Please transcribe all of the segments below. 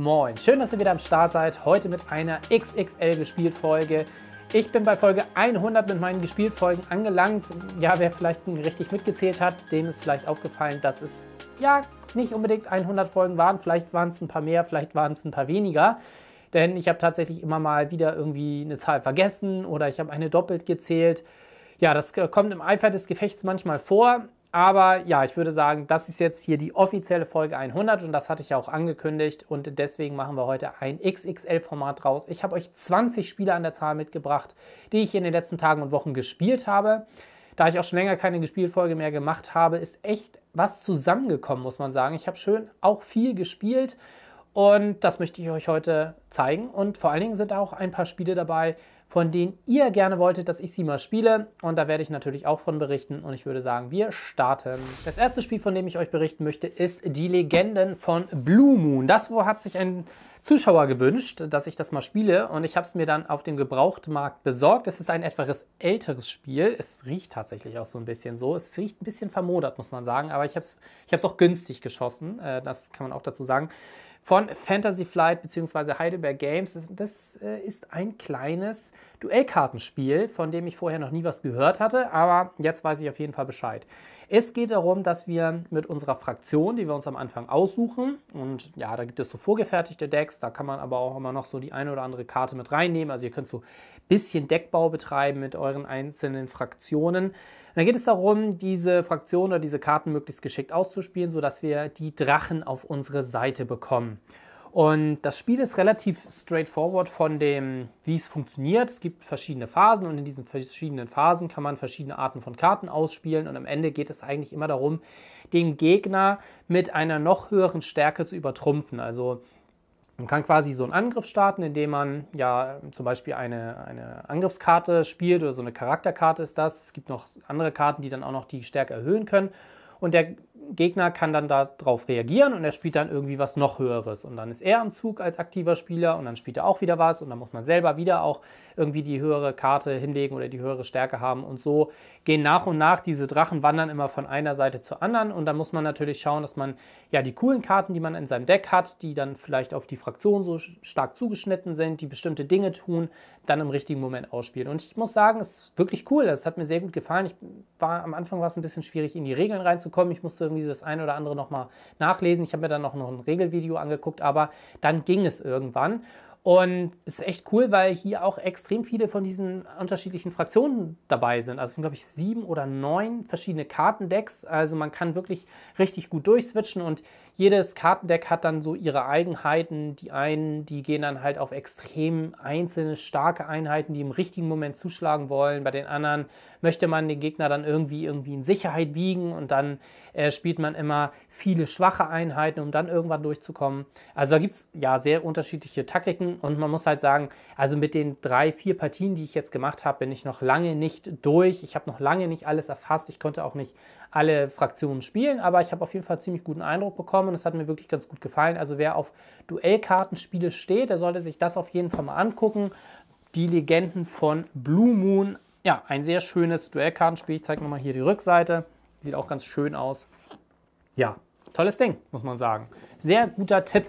Moin, schön, dass ihr wieder am Start seid. Heute mit einer XXL gespielt Folge. Ich bin bei Folge 100 mit meinen gespielt Folgen angelangt. Ja, wer vielleicht richtig mitgezählt hat, dem ist vielleicht aufgefallen, dass es ja nicht unbedingt 100 Folgen waren. Vielleicht waren es ein paar mehr, vielleicht waren es ein paar weniger. Denn ich habe tatsächlich immer mal wieder irgendwie eine Zahl vergessen oder ich habe eine doppelt gezählt. Ja, das äh, kommt im Eifer des Gefechts manchmal vor. Aber ja, ich würde sagen, das ist jetzt hier die offizielle Folge 100 und das hatte ich ja auch angekündigt und deswegen machen wir heute ein XXL-Format draus. Ich habe euch 20 Spiele an der Zahl mitgebracht, die ich in den letzten Tagen und Wochen gespielt habe. Da ich auch schon länger keine Gespielfolge mehr gemacht habe, ist echt was zusammengekommen, muss man sagen. Ich habe schön auch viel gespielt und das möchte ich euch heute zeigen. Und vor allen Dingen sind auch ein paar Spiele dabei, von denen ihr gerne wolltet, dass ich sie mal spiele. Und da werde ich natürlich auch von berichten. Und ich würde sagen, wir starten. Das erste Spiel, von dem ich euch berichten möchte, ist Die Legenden von Blue Moon. Das wo hat sich ein Zuschauer gewünscht, dass ich das mal spiele und ich habe es mir dann auf dem Gebrauchtmarkt besorgt. Es ist ein etwas älteres Spiel. Es riecht tatsächlich auch so ein bisschen so. Es riecht ein bisschen vermodert, muss man sagen, aber ich habe es ich auch günstig geschossen. Äh, das kann man auch dazu sagen von Fantasy Flight bzw. Heidelberg Games. Das äh, ist ein kleines Duellkartenspiel, von dem ich vorher noch nie was gehört hatte, aber jetzt weiß ich auf jeden Fall Bescheid. Es geht darum, dass wir mit unserer Fraktion, die wir uns am Anfang aussuchen, und ja, da gibt es so vorgefertigte Decks, da kann man aber auch immer noch so die eine oder andere Karte mit reinnehmen. Also ihr könnt so ein bisschen Deckbau betreiben mit euren einzelnen Fraktionen dann geht es darum, diese Fraktion oder diese Karten möglichst geschickt auszuspielen, sodass wir die Drachen auf unsere Seite bekommen. Und das Spiel ist relativ straightforward von dem, wie es funktioniert. Es gibt verschiedene Phasen und in diesen verschiedenen Phasen kann man verschiedene Arten von Karten ausspielen und am Ende geht es eigentlich immer darum, den Gegner mit einer noch höheren Stärke zu übertrumpfen. Also man kann quasi so einen Angriff starten, indem man ja zum Beispiel eine, eine Angriffskarte spielt oder so eine Charakterkarte ist das. Es gibt noch andere Karten, die dann auch noch die Stärke erhöhen können. Und der Gegner kann dann darauf reagieren und er spielt dann irgendwie was noch Höheres. Und dann ist er am Zug als aktiver Spieler und dann spielt er auch wieder was und dann muss man selber wieder auch irgendwie die höhere Karte hinlegen oder die höhere Stärke haben. Und so gehen nach und nach diese Drachen wandern immer von einer Seite zur anderen. Und dann muss man natürlich schauen, dass man ja die coolen Karten, die man in seinem Deck hat, die dann vielleicht auf die Fraktion so stark zugeschnitten sind, die bestimmte Dinge tun, dann im richtigen Moment ausspielt. Und ich muss sagen, es ist wirklich cool. Es hat mir sehr gut gefallen. Ich war am Anfang war es ein bisschen schwierig, in die Regeln reinzukommen. Ich musste irgendwie irgendwie das eine oder andere nochmal nachlesen. Ich habe mir dann noch ein Regelvideo angeguckt, aber dann ging es irgendwann. Und ist echt cool, weil hier auch extrem viele von diesen unterschiedlichen Fraktionen dabei sind. Also es sind, glaube ich, sieben oder neun verschiedene Kartendecks. Also man kann wirklich richtig gut durchswitchen und jedes Kartendeck hat dann so ihre Eigenheiten. Die einen, die gehen dann halt auf extrem einzelne, starke Einheiten, die im richtigen Moment zuschlagen wollen. Bei den anderen möchte man den Gegner dann irgendwie, irgendwie in Sicherheit wiegen und dann äh, spielt man immer viele schwache Einheiten, um dann irgendwann durchzukommen. Also da gibt es ja sehr unterschiedliche Taktiken und man muss halt sagen, also mit den drei, vier Partien, die ich jetzt gemacht habe, bin ich noch lange nicht durch. Ich habe noch lange nicht alles erfasst. Ich konnte auch nicht alle Fraktionen spielen, aber ich habe auf jeden Fall ziemlich guten Eindruck bekommen gekommen und es hat mir wirklich ganz gut gefallen. Also wer auf Duellkartenspiele steht, der sollte sich das auf jeden Fall mal angucken. Die Legenden von Blue Moon. Ja, ein sehr schönes Duellkartenspiel. Ich zeige nochmal hier die Rückseite. Sieht auch ganz schön aus. Ja, tolles Ding, muss man sagen. Sehr guter Tipp.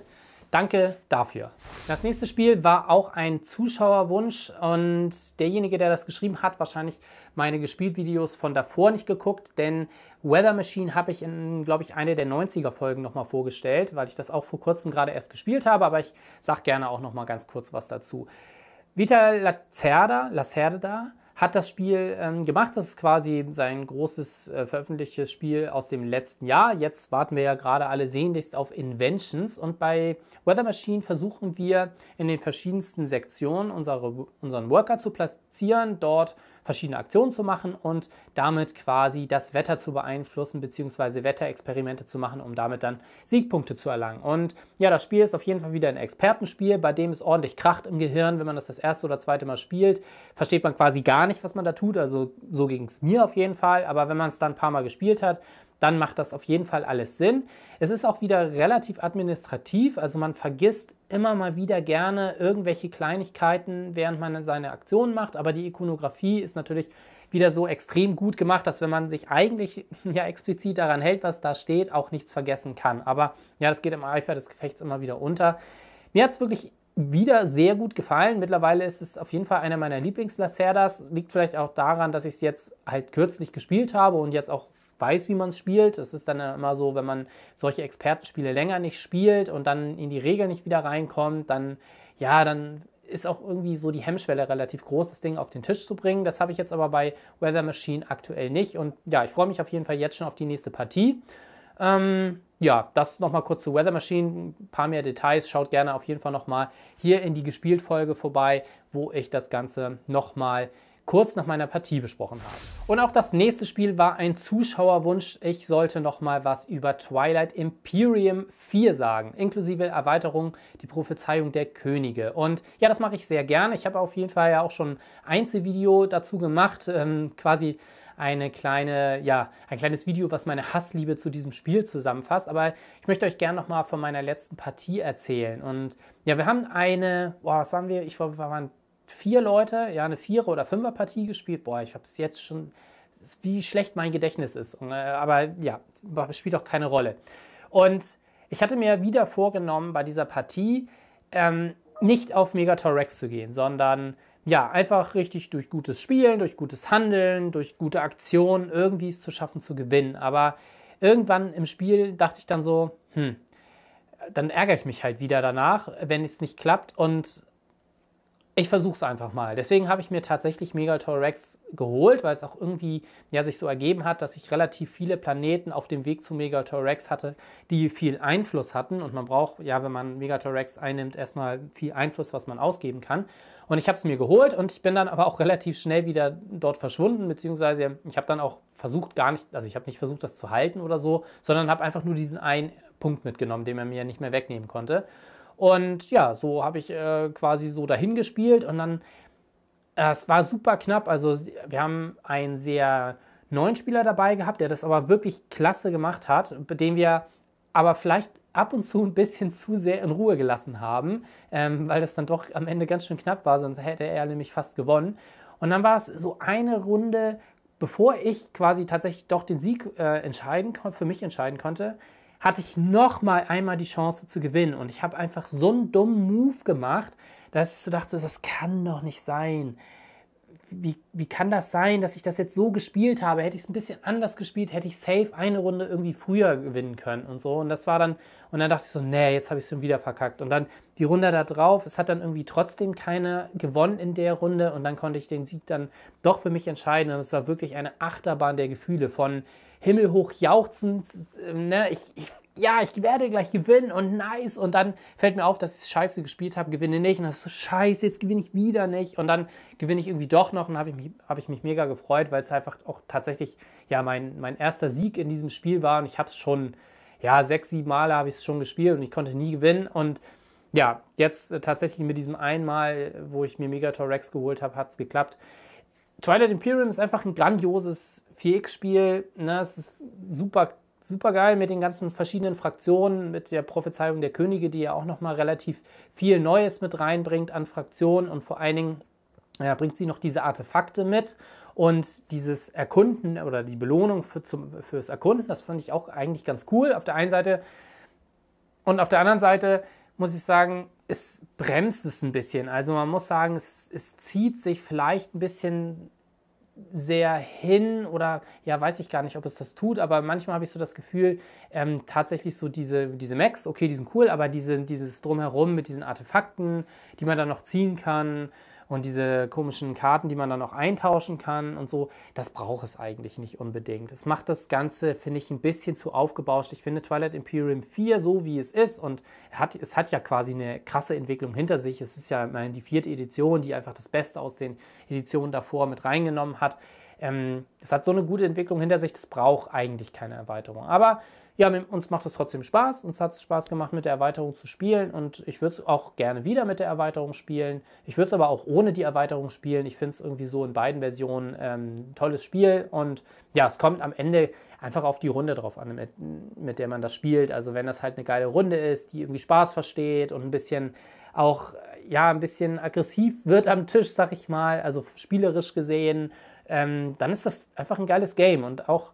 Danke dafür. Das nächste Spiel war auch ein Zuschauerwunsch und derjenige, der das geschrieben hat, wahrscheinlich meine Gespielt-Videos von davor nicht geguckt, denn Weather Machine habe ich in, glaube ich, eine der 90er-Folgen nochmal vorgestellt, weil ich das auch vor kurzem gerade erst gespielt habe, aber ich sage gerne auch nochmal ganz kurz was dazu. Vital Lacerda, Lacerda hat das Spiel ähm, gemacht. Das ist quasi sein großes äh, veröffentlichtes Spiel aus dem letzten Jahr. Jetzt warten wir ja gerade alle sehnlichst auf Inventions und bei Weather Machine versuchen wir in den verschiedensten Sektionen unsere, unseren Worker zu platzieren, dort verschiedene Aktionen zu machen und damit quasi das Wetter zu beeinflussen bzw. Wetterexperimente zu machen, um damit dann Siegpunkte zu erlangen. Und ja, das Spiel ist auf jeden Fall wieder ein Expertenspiel, bei dem es ordentlich kracht im Gehirn, wenn man das das erste oder zweite Mal spielt, versteht man quasi gar nicht, was man da tut. Also so ging es mir auf jeden Fall, aber wenn man es dann ein paar Mal gespielt hat, dann macht das auf jeden Fall alles Sinn. Es ist auch wieder relativ administrativ, also man vergisst immer mal wieder gerne irgendwelche Kleinigkeiten, während man seine Aktionen macht, aber die Ikonografie ist natürlich wieder so extrem gut gemacht, dass wenn man sich eigentlich ja explizit daran hält, was da steht, auch nichts vergessen kann. Aber ja, das geht im Eifer des Gefechts immer wieder unter. Mir hat es wirklich wieder sehr gut gefallen. Mittlerweile ist es auf jeden Fall einer meiner Lieblings-Lacerdas. Liegt vielleicht auch daran, dass ich es jetzt halt kürzlich gespielt habe und jetzt auch weiß, wie man es spielt. Es ist dann immer so, wenn man solche Expertenspiele länger nicht spielt und dann in die Regeln nicht wieder reinkommt, dann ja, dann ist auch irgendwie so die Hemmschwelle relativ groß, das Ding auf den Tisch zu bringen. Das habe ich jetzt aber bei Weather Machine aktuell nicht. Und ja, ich freue mich auf jeden Fall jetzt schon auf die nächste Partie. Ähm, ja, das nochmal kurz zu Weather Machine. Ein paar mehr Details. Schaut gerne auf jeden Fall nochmal hier in die Gespielt-Folge vorbei, wo ich das Ganze nochmal kurz nach meiner Partie besprochen haben. Und auch das nächste Spiel war ein Zuschauerwunsch. Ich sollte noch mal was über Twilight Imperium 4 sagen, inklusive Erweiterung Die Prophezeiung der Könige. Und ja, das mache ich sehr gerne. Ich habe auf jeden Fall ja auch schon ein Einzelvideo dazu gemacht, ähm, quasi eine kleine, ja, ein kleines Video, was meine Hassliebe zu diesem Spiel zusammenfasst. Aber ich möchte euch gerne nochmal von meiner letzten Partie erzählen. Und ja, wir haben eine, boah, was haben wir? Ich glaube, wir waren vier Leute ja eine Vierer- oder Fünfer-Partie gespielt. Boah, ich habe es jetzt schon, wie schlecht mein Gedächtnis ist. Und, äh, aber ja, spielt auch keine Rolle. Und ich hatte mir wieder vorgenommen, bei dieser Partie ähm, nicht auf Megatorex zu gehen, sondern ja, einfach richtig durch gutes Spielen, durch gutes Handeln, durch gute Aktionen irgendwie es zu schaffen, zu gewinnen. Aber irgendwann im Spiel dachte ich dann so, hm, dann ärgere ich mich halt wieder danach, wenn es nicht klappt und ich versuche es einfach mal. Deswegen habe ich mir tatsächlich Megator Rex geholt, weil es auch irgendwie ja, sich so ergeben hat, dass ich relativ viele Planeten auf dem Weg zu Megator Rex hatte, die viel Einfluss hatten. Und man braucht, ja, wenn man Megator Rex einnimmt, erstmal viel Einfluss, was man ausgeben kann. Und ich habe es mir geholt und ich bin dann aber auch relativ schnell wieder dort verschwunden, beziehungsweise ich habe dann auch versucht, gar nicht, also ich habe nicht versucht, das zu halten oder so, sondern habe einfach nur diesen einen Punkt mitgenommen, den man mir nicht mehr wegnehmen konnte. Und ja, so habe ich äh, quasi so dahin gespielt und dann, äh, es war super knapp. Also wir haben einen sehr neuen Spieler dabei gehabt, der das aber wirklich klasse gemacht hat, dem wir aber vielleicht ab und zu ein bisschen zu sehr in Ruhe gelassen haben, ähm, weil das dann doch am Ende ganz schön knapp war, sonst hätte er nämlich fast gewonnen. Und dann war es so eine Runde, bevor ich quasi tatsächlich doch den Sieg äh, entscheiden für mich entscheiden konnte, hatte ich noch mal einmal die Chance zu gewinnen. Und ich habe einfach so einen dummen Move gemacht, dass ich so dachte, das kann doch nicht sein. Wie, wie kann das sein, dass ich das jetzt so gespielt habe? Hätte ich es ein bisschen anders gespielt, hätte ich safe eine Runde irgendwie früher gewinnen können und so. Und das war dann, und dann dachte ich so, nee, jetzt habe ich es schon wieder verkackt. Und dann die Runde da drauf, es hat dann irgendwie trotzdem keiner gewonnen in der Runde. Und dann konnte ich den Sieg dann doch für mich entscheiden. Und es war wirklich eine Achterbahn der Gefühle von, himmelhoch jauchzend, ähm, ne, ich, ich, ja, ich werde gleich gewinnen und nice. Und dann fällt mir auf, dass ich scheiße gespielt habe, gewinne nicht. Und das ist so scheiße, jetzt gewinne ich wieder nicht. Und dann gewinne ich irgendwie doch noch und habe ich, mich, hab ich mich mega gefreut, weil es einfach auch tatsächlich ja mein, mein erster Sieg in diesem Spiel war. Und ich habe es schon, ja, sechs, sieben Male habe ich es schon gespielt und ich konnte nie gewinnen. Und ja, jetzt äh, tatsächlich mit diesem einmal, wo ich mir Megator Rex geholt habe, hat es geklappt. Twilight Imperium ist einfach ein grandioses 4X-Spiel. Ne? Es ist super, super geil mit den ganzen verschiedenen Fraktionen, mit der Prophezeiung der Könige, die ja auch nochmal relativ viel Neues mit reinbringt an Fraktionen und vor allen Dingen ja, bringt sie noch diese Artefakte mit. Und dieses Erkunden oder die Belohnung für, zum, fürs Erkunden, das fand ich auch eigentlich ganz cool auf der einen Seite. Und auf der anderen Seite muss ich sagen, es bremst es ein bisschen. Also man muss sagen, es, es zieht sich vielleicht ein bisschen sehr hin oder ja, weiß ich gar nicht, ob es das tut, aber manchmal habe ich so das Gefühl, ähm, tatsächlich so diese, diese Macs, okay, die sind cool, aber diese, dieses Drumherum mit diesen Artefakten, die man dann noch ziehen kann, und diese komischen Karten, die man dann auch eintauschen kann und so, das braucht es eigentlich nicht unbedingt. Es macht das Ganze, finde ich, ein bisschen zu aufgebauscht. Ich finde Twilight Imperium 4 so, wie es ist und hat, es hat ja quasi eine krasse Entwicklung hinter sich. Es ist ja immerhin die vierte Edition, die einfach das Beste aus den Editionen davor mit reingenommen hat. Ähm, das hat so eine gute Entwicklung hinter sich, das braucht eigentlich keine Erweiterung. Aber ja, uns macht es trotzdem Spaß. Uns hat es Spaß gemacht, mit der Erweiterung zu spielen und ich würde es auch gerne wieder mit der Erweiterung spielen. Ich würde es aber auch ohne die Erweiterung spielen. Ich finde es irgendwie so in beiden Versionen ähm, ein tolles Spiel und ja, es kommt am Ende einfach auf die Runde drauf an, mit, mit der man das spielt. Also wenn das halt eine geile Runde ist, die irgendwie Spaß versteht und ein bisschen auch, ja, ein bisschen aggressiv wird am Tisch, sag ich mal, also spielerisch gesehen ähm, dann ist das einfach ein geiles Game und auch,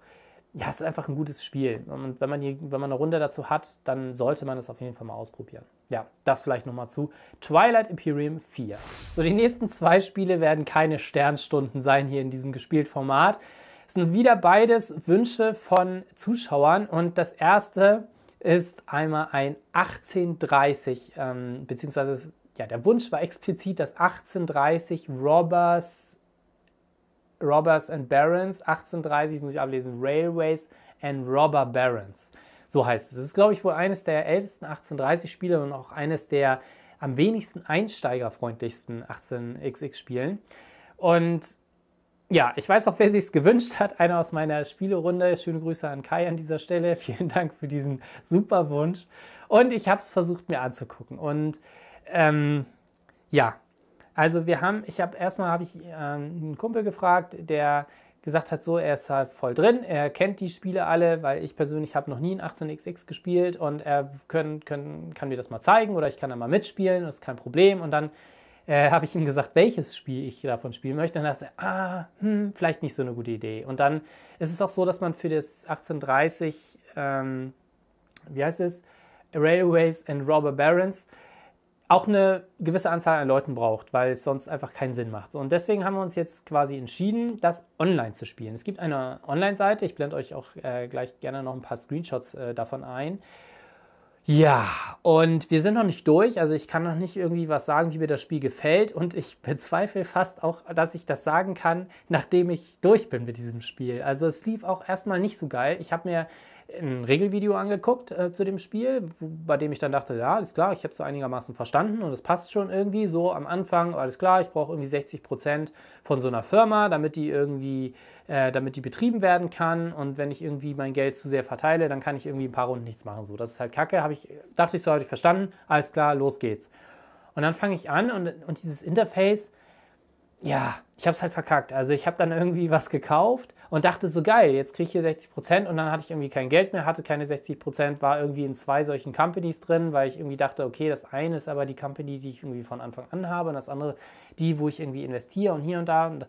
ja, es ist einfach ein gutes Spiel. Und wenn man, hier, wenn man eine Runde dazu hat, dann sollte man es auf jeden Fall mal ausprobieren. Ja, das vielleicht nochmal zu Twilight Imperium 4. So, die nächsten zwei Spiele werden keine Sternstunden sein hier in diesem gespielt Format. Es sind wieder beides Wünsche von Zuschauern und das erste ist einmal ein 1830, ähm, beziehungsweise ja, der Wunsch war explizit, dass 1830 Robbers Robbers and Barons, 1830 muss ich ablesen, Railways and Robber Barons. So heißt es. Es ist, glaube ich, wohl eines der ältesten 1830-Spiele und auch eines der am wenigsten einsteigerfreundlichsten 18xx-Spielen. Und ja, ich weiß auch, wer sich es gewünscht hat. Einer aus meiner Spielerunde. Schöne Grüße an Kai an dieser Stelle. Vielen Dank für diesen super Wunsch. Und ich habe es versucht, mir anzugucken. Und ähm, ja, also wir haben, ich habe erstmal habe ich äh, einen Kumpel gefragt, der gesagt hat, so, er ist halt voll drin, er kennt die Spiele alle, weil ich persönlich habe noch nie ein 18xx gespielt und er können, können, kann mir das mal zeigen oder ich kann da mal mitspielen, das ist kein Problem. Und dann äh, habe ich ihm gesagt, welches Spiel ich davon spielen möchte. Und dann hat er, ah, hm, vielleicht nicht so eine gute Idee. Und dann ist es auch so, dass man für das 1830, ähm, wie heißt es, Railways and Robber Barons, auch eine gewisse Anzahl an Leuten braucht, weil es sonst einfach keinen Sinn macht. Und deswegen haben wir uns jetzt quasi entschieden, das online zu spielen. Es gibt eine Online-Seite, ich blende euch auch äh, gleich gerne noch ein paar Screenshots äh, davon ein. Ja, und wir sind noch nicht durch, also ich kann noch nicht irgendwie was sagen, wie mir das Spiel gefällt und ich bezweifle fast auch, dass ich das sagen kann, nachdem ich durch bin mit diesem Spiel. Also es lief auch erstmal nicht so geil. Ich habe mir ein Regelvideo angeguckt äh, zu dem Spiel, bei dem ich dann dachte, ja, alles klar, ich habe es so einigermaßen verstanden und es passt schon irgendwie so am Anfang, alles klar, ich brauche irgendwie 60 Prozent von so einer Firma, damit die irgendwie, äh, damit die betrieben werden kann und wenn ich irgendwie mein Geld zu sehr verteile, dann kann ich irgendwie ein paar Runden nichts machen. So, das ist halt Kacke, habe ich, dachte ich so, habe ich verstanden, alles klar, los geht's. Und dann fange ich an und, und dieses Interface, ja, ich habe es halt verkackt. Also ich habe dann irgendwie was gekauft und dachte so geil, jetzt kriege ich hier 60 Prozent und dann hatte ich irgendwie kein Geld mehr, hatte keine 60 Prozent, war irgendwie in zwei solchen Companies drin, weil ich irgendwie dachte, okay, das eine ist aber die Company, die ich irgendwie von Anfang an habe und das andere die, wo ich irgendwie investiere und hier und da. Und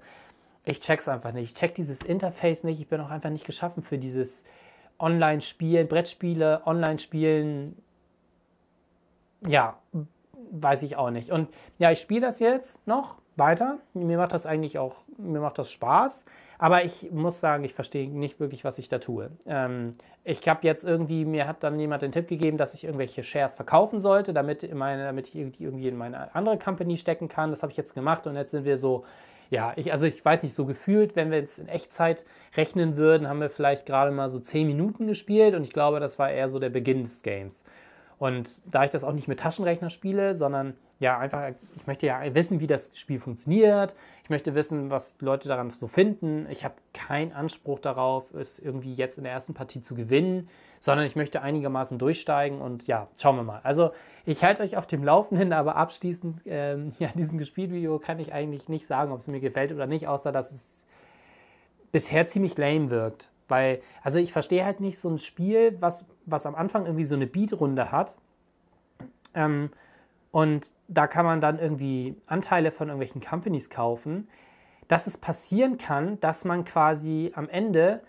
ich check's einfach nicht. Ich check dieses Interface nicht. Ich bin auch einfach nicht geschaffen für dieses Online-Spielen, Brettspiele, Online-Spielen. Ja, weiß ich auch nicht. Und ja, ich spiele das jetzt noch weiter. Mir macht das eigentlich auch, mir macht das Spaß. Aber ich muss sagen, ich verstehe nicht wirklich, was ich da tue. Ähm, ich habe jetzt irgendwie, mir hat dann jemand den Tipp gegeben, dass ich irgendwelche Shares verkaufen sollte, damit, meine, damit ich irgendwie in meine andere Company stecken kann. Das habe ich jetzt gemacht und jetzt sind wir so, ja, ich, also ich weiß nicht, so gefühlt, wenn wir jetzt in Echtzeit rechnen würden, haben wir vielleicht gerade mal so 10 Minuten gespielt und ich glaube, das war eher so der Beginn des Games. Und da ich das auch nicht mit Taschenrechner spiele, sondern ja einfach, ich möchte ja wissen, wie das Spiel funktioniert. Ich möchte wissen, was Leute daran so finden. Ich habe keinen Anspruch darauf, es irgendwie jetzt in der ersten Partie zu gewinnen, sondern ich möchte einigermaßen durchsteigen und ja, schauen wir mal. Also ich halte euch auf dem Laufenden, aber abschließend ähm, ja, in diesem Gespielvideo kann ich eigentlich nicht sagen, ob es mir gefällt oder nicht, außer dass es bisher ziemlich lame wirkt. Weil, also ich verstehe halt nicht so ein Spiel, was, was am Anfang irgendwie so eine Beat-Runde hat. Ähm, und da kann man dann irgendwie Anteile von irgendwelchen Companies kaufen, dass es passieren kann, dass man quasi am Ende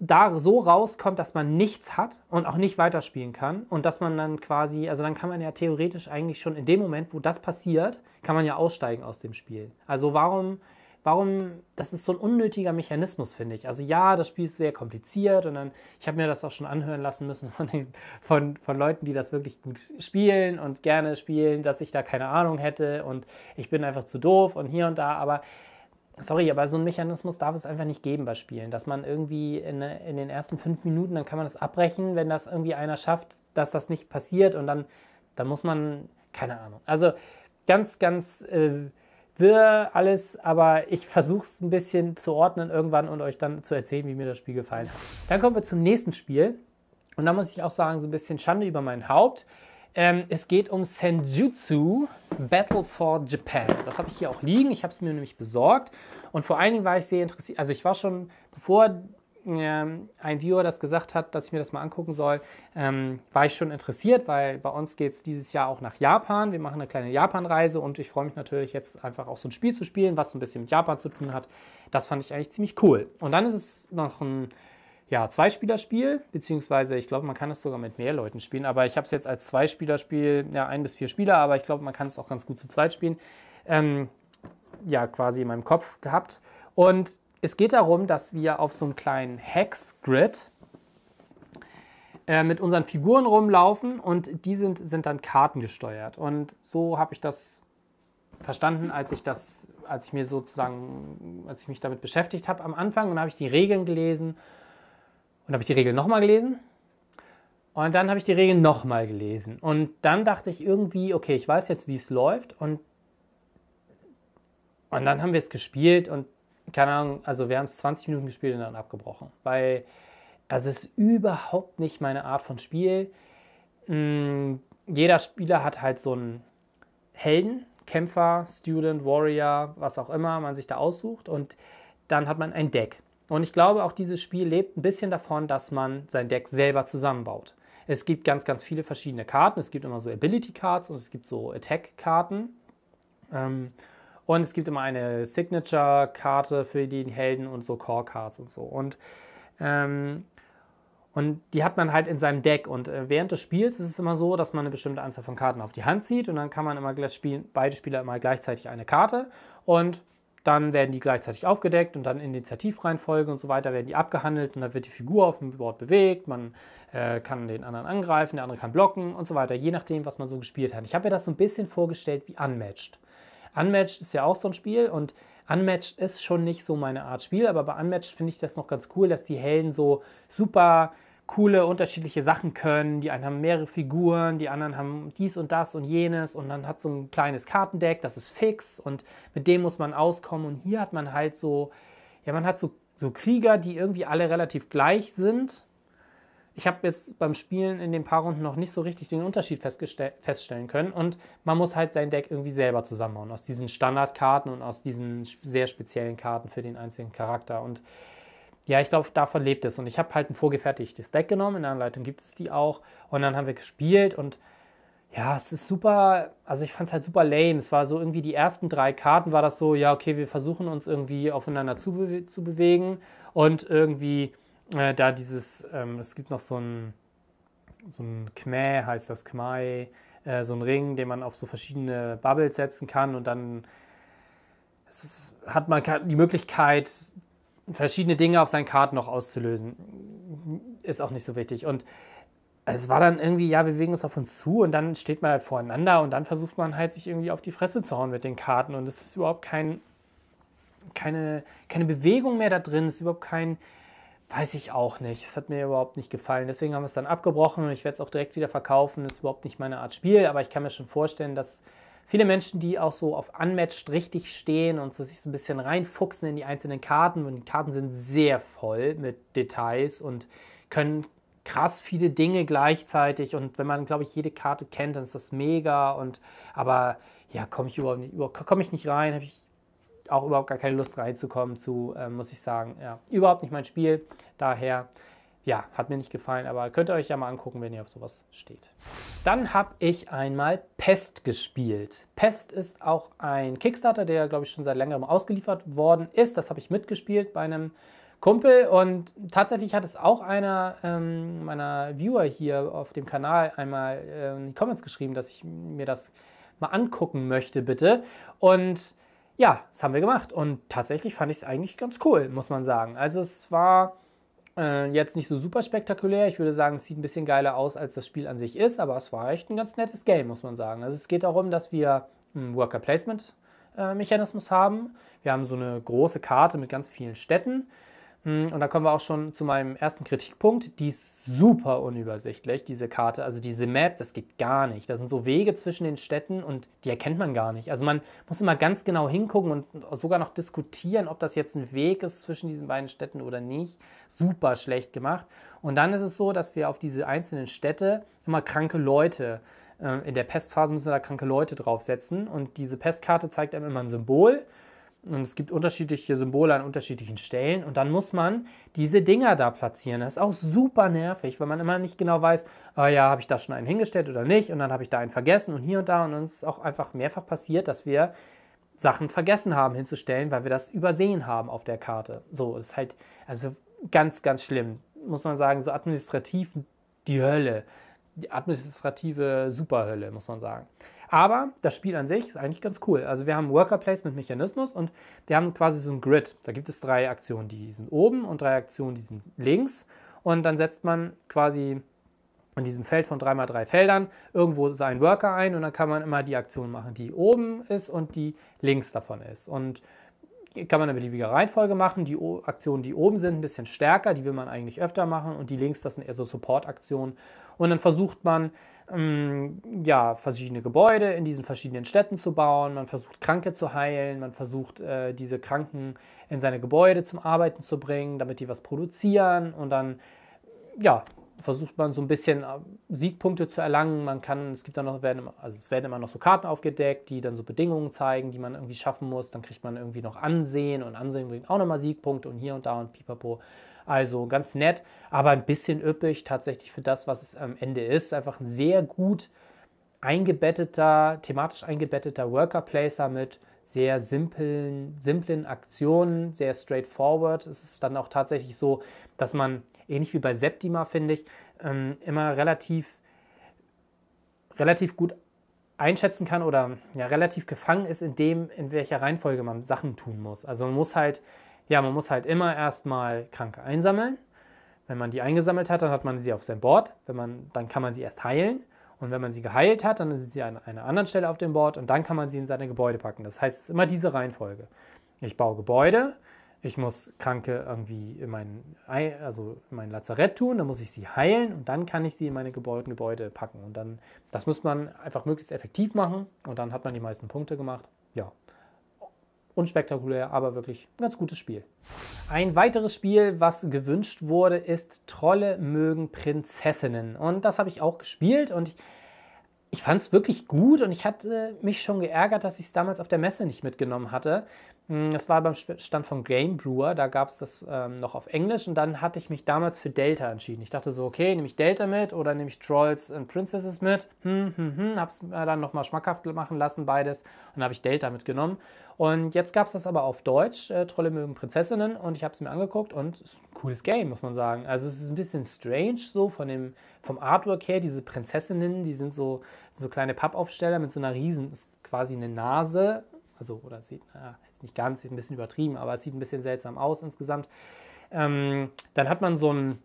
da so rauskommt, dass man nichts hat und auch nicht weiterspielen kann und dass man dann quasi, also dann kann man ja theoretisch eigentlich schon in dem Moment, wo das passiert, kann man ja aussteigen aus dem Spiel. Also warum warum, das ist so ein unnötiger Mechanismus, finde ich. Also ja, das Spiel ist sehr kompliziert und dann, ich habe mir das auch schon anhören lassen müssen von, von, von Leuten, die das wirklich gut spielen und gerne spielen, dass ich da keine Ahnung hätte und ich bin einfach zu doof und hier und da, aber Sorry, aber so ein Mechanismus darf es einfach nicht geben bei Spielen, dass man irgendwie in, in, den ersten fünf Minuten, dann kann man das abbrechen, wenn das irgendwie einer schafft, dass das nicht passiert und dann, dann muss man, keine Ahnung. Also ganz, ganz äh, wirr alles, aber ich versuche es ein bisschen zu ordnen irgendwann und euch dann zu erzählen, wie mir das Spiel gefallen hat. Dann kommen wir zum nächsten Spiel. Und da muss ich auch sagen, so ein bisschen Schande über mein Haupt. Ähm, es geht um Senjutsu Battle for Japan. Das habe ich hier auch liegen. Ich habe es mir nämlich besorgt. Und vor allen Dingen war ich sehr interessiert. Also ich war schon, bevor ähm, ein Viewer das gesagt hat, dass ich mir das mal angucken soll, ähm, war ich schon interessiert, weil bei uns geht es dieses Jahr auch nach Japan. Wir machen eine kleine Japan-Reise und ich freue mich natürlich jetzt einfach auch so ein Spiel zu spielen, was so ein bisschen mit Japan zu tun hat. Das fand ich eigentlich ziemlich cool. Und dann ist es noch ein ja, zwei spiel beziehungsweise ich glaube, man kann es sogar mit mehr Leuten spielen, aber ich habe es jetzt als zwei spiel ja, ein bis vier Spieler, aber ich glaube, man kann es auch ganz gut zu zweit spielen. Ähm, ja, quasi in meinem Kopf gehabt. Und es geht darum, dass wir auf so einem kleinen Hex-Grid äh, mit unseren Figuren rumlaufen und die sind, sind dann kartengesteuert. Und so habe ich das verstanden, als ich das, als ich mir sozusagen, als ich mich damit beschäftigt habe am Anfang und habe ich die Regeln gelesen und habe ich die Regeln nochmal gelesen und dann habe ich die Regeln nochmal gelesen. Und dann dachte ich irgendwie, okay, ich weiß jetzt, wie es läuft. Und, und dann haben wir es gespielt und keine Ahnung, also wir haben es 20 Minuten gespielt und dann abgebrochen. Weil, also es ist überhaupt nicht meine Art von Spiel. Hm, jeder Spieler hat halt so einen Helden, Kämpfer, Student, Warrior, was auch immer man sich da aussucht. Und dann hat man ein Deck. Und ich glaube, auch dieses Spiel lebt ein bisschen davon, dass man sein Deck selber zusammenbaut. Es gibt ganz, ganz viele verschiedene Karten. Es gibt immer so Ability-Cards und es gibt so Attack-Karten. Ähm, und es gibt immer eine Signature-Karte für die Helden und so Core-Cards und so. Und, ähm, und die hat man halt in seinem Deck. Und äh, während des Spiels ist es immer so, dass man eine bestimmte Anzahl von Karten auf die Hand zieht. Und dann kann man immer gleich spielen, beide Spieler immer gleichzeitig eine Karte. Und dann werden die gleichzeitig aufgedeckt und dann in Initiativreihenfolge und so weiter werden die abgehandelt und dann wird die Figur auf dem Board bewegt, man äh, kann den anderen angreifen, der andere kann blocken und so weiter, je nachdem, was man so gespielt hat. Ich habe mir das so ein bisschen vorgestellt wie Unmatched. Unmatched ist ja auch so ein Spiel und Unmatched ist schon nicht so meine Art Spiel, aber bei Unmatched finde ich das noch ganz cool, dass die Helden so super coole unterschiedliche Sachen können. Die einen haben mehrere Figuren, die anderen haben dies und das und jenes und dann hat so ein kleines Kartendeck, das ist fix und mit dem muss man auskommen und hier hat man halt so, ja, man hat so, so Krieger, die irgendwie alle relativ gleich sind ich habe jetzt beim Spielen in den paar Runden noch nicht so richtig den Unterschied feststellen können. Und man muss halt sein Deck irgendwie selber zusammenbauen. Aus diesen Standardkarten und aus diesen sehr speziellen Karten für den einzelnen Charakter. Und ja, ich glaube, davon lebt es. Und ich habe halt ein vorgefertigtes Deck genommen. In der Anleitung gibt es die auch. Und dann haben wir gespielt und ja, es ist super, also ich fand es halt super lame. Es war so irgendwie die ersten drei Karten war das so, ja, okay, wir versuchen uns irgendwie aufeinander zu, be zu bewegen und irgendwie äh, da dieses, ähm, es gibt noch so ein, so ein Khmer, heißt das Khmer, äh, so ein Ring, den man auf so verschiedene Bubbles setzen kann und dann ist, hat man die Möglichkeit, verschiedene Dinge auf seinen Karten noch auszulösen. Ist auch nicht so wichtig. Und es war dann irgendwie, ja, wir bewegen uns auf uns zu und dann steht man halt voreinander und dann versucht man halt, sich irgendwie auf die Fresse zu hauen mit den Karten und es ist überhaupt kein, keine, keine Bewegung mehr da drin, es ist überhaupt kein, weiß ich auch nicht. Es hat mir überhaupt nicht gefallen. Deswegen haben wir es dann abgebrochen und ich werde es auch direkt wieder verkaufen. Das ist überhaupt nicht meine Art Spiel, aber ich kann mir schon vorstellen, dass viele Menschen, die auch so auf Unmatched richtig stehen und so sich so ein bisschen reinfuchsen in die einzelnen Karten, und die Karten sind sehr voll mit Details und können krass viele Dinge gleichzeitig und wenn man, glaube ich, jede Karte kennt, dann ist das mega und aber ja, komme ich überhaupt nicht, komme ich nicht rein, habe ich auch überhaupt gar keine Lust reinzukommen zu, äh, muss ich sagen. Ja, überhaupt nicht mein Spiel. Daher, ja, hat mir nicht gefallen, aber könnt ihr euch ja mal angucken, wenn ihr auf sowas steht. Dann habe ich einmal Pest gespielt. Pest ist auch ein Kickstarter, der, glaube ich, schon seit längerem ausgeliefert worden ist. Das habe ich mitgespielt bei einem Kumpel und tatsächlich hat es auch einer ähm, meiner Viewer hier auf dem Kanal einmal äh, in die Comments geschrieben, dass ich mir das mal angucken möchte, bitte. Und ja, das haben wir gemacht. Und tatsächlich fand ich es eigentlich ganz cool, muss man sagen. Also es war äh, jetzt nicht so super spektakulär. Ich würde sagen, es sieht ein bisschen geiler aus, als das Spiel an sich ist, aber es war echt ein ganz nettes Game, muss man sagen. Also es geht darum, dass wir einen Worker Placement. Äh, Mechanismus haben. Wir haben so eine große Karte mit ganz vielen Städten, hm, und da kommen wir auch schon zu meinem ersten Kritikpunkt. Die ist super unübersichtlich, diese Karte. Also diese Map, das geht gar nicht. Da sind so Wege zwischen den Städten und die erkennt man gar nicht. Also man muss immer ganz genau hingucken und sogar noch diskutieren, ob das jetzt ein Weg ist zwischen diesen beiden Städten oder nicht. Super schlecht gemacht. Und dann ist es so, dass wir auf diese einzelnen Städte immer kranke Leute äh, in der Pestphase müssen wir da kranke Leute draufsetzen. Und diese Pestkarte zeigt einem immer ein Symbol und es gibt unterschiedliche Symbole an unterschiedlichen Stellen und dann muss man diese Dinger da platzieren. Das ist auch super nervig, weil man immer nicht genau weiß, oh ja, habe ich da schon einen hingestellt oder nicht und dann habe ich da einen vergessen und hier und da und uns ist auch einfach mehrfach passiert, dass wir Sachen vergessen haben hinzustellen, weil wir das übersehen haben auf der Karte. So, ist halt also ganz, ganz schlimm. Muss man sagen, so administrativ die Hölle. Die administrative Superhölle, muss man sagen. Aber das Spiel an sich ist eigentlich ganz cool. Also wir haben Worker Placement Mechanismus und wir haben quasi so ein Grid. Da gibt es drei Aktionen, die sind oben und drei Aktionen, die sind links. Und dann setzt man quasi in diesem Feld von 3x3 Feldern irgendwo seinen Worker ein und dann kann man immer die Aktion machen, die oben ist und die links davon ist. Und kann man eine beliebige Reihenfolge machen. Die o Aktionen, die oben sind, ein bisschen stärker, die will man eigentlich öfter machen und die links, das sind eher so Support-Aktionen. Und dann versucht man ähm, ja, verschiedene Gebäude in diesen verschiedenen Städten zu bauen. Man versucht, Kranke zu heilen. Man versucht, äh, diese Kranken in seine Gebäude zum Arbeiten zu bringen, damit die was produzieren. Und dann, ja, versucht man so ein bisschen äh, Siegpunkte zu erlangen. Man kann, es gibt dann noch, werden, also es werden immer noch so Karten aufgedeckt, die dann so Bedingungen zeigen, die man irgendwie schaffen muss. Dann kriegt man irgendwie noch Ansehen und Ansehen bringt auch nochmal Siegpunkte und hier und da und pipapo. Also ganz nett, aber ein bisschen üppig tatsächlich für das, was es am Ende ist. Einfach ein sehr gut eingebetteter, thematisch eingebetteter Worker-Placer mit sehr simplen, simplen Aktionen, sehr straightforward. Es ist dann auch tatsächlich so, dass man, ähnlich wie bei Septima, finde ich, ähm, immer relativ, relativ gut einschätzen kann oder ja, relativ gefangen ist in dem, in welcher Reihenfolge man Sachen tun muss. Also man muss halt ja, man muss halt immer erstmal Kranke einsammeln. Wenn man die eingesammelt hat, dann hat man sie auf seinem Board. Wenn man, dann kann man sie erst heilen. Und wenn man sie geheilt hat, dann sind sie an einer anderen Stelle auf dem Board und dann kann man sie in seine Gebäude packen. Das heißt, es ist immer diese Reihenfolge. Ich baue Gebäude, ich muss Kranke irgendwie in mein, also in mein Lazarett tun, dann muss ich sie heilen und dann kann ich sie in meine Gebäude, Gebäude packen. Und dann, das muss man einfach möglichst effektiv machen und dann hat man die meisten Punkte gemacht. Ja unspektakulär, aber wirklich ein ganz gutes Spiel. Ein weiteres Spiel, was gewünscht wurde, ist Trolle mögen Prinzessinnen. Und das habe ich auch gespielt und ich ich fand es wirklich gut und ich hatte mich schon geärgert, dass ich es damals auf der Messe nicht mitgenommen hatte. Hm, das war beim Stand von Game Brewer, da gab es das ähm, noch auf Englisch und dann hatte ich mich damals für Delta entschieden. Ich dachte so, okay, nehme ich Delta mit oder nehme ich Trolls and Princesses mit? Hm, hm, hm, hab's mir dann nochmal schmackhaft machen lassen, beides. Und dann habe ich Delta mitgenommen. Und jetzt gab es das aber auf Deutsch, äh, Trolle mögen Prinzessinnen und ich habe es mir angeguckt und es cooles Game, muss man sagen. Also es ist ein bisschen strange so von dem, vom Artwork her. Diese Prinzessinnen, die sind so, so kleine Pappaufsteller mit so einer riesen, ist quasi eine Nase. Also, oder sieht, na, ist nicht ganz, sieht ein bisschen übertrieben, aber es sieht ein bisschen seltsam aus insgesamt. Ähm, dann hat man so einen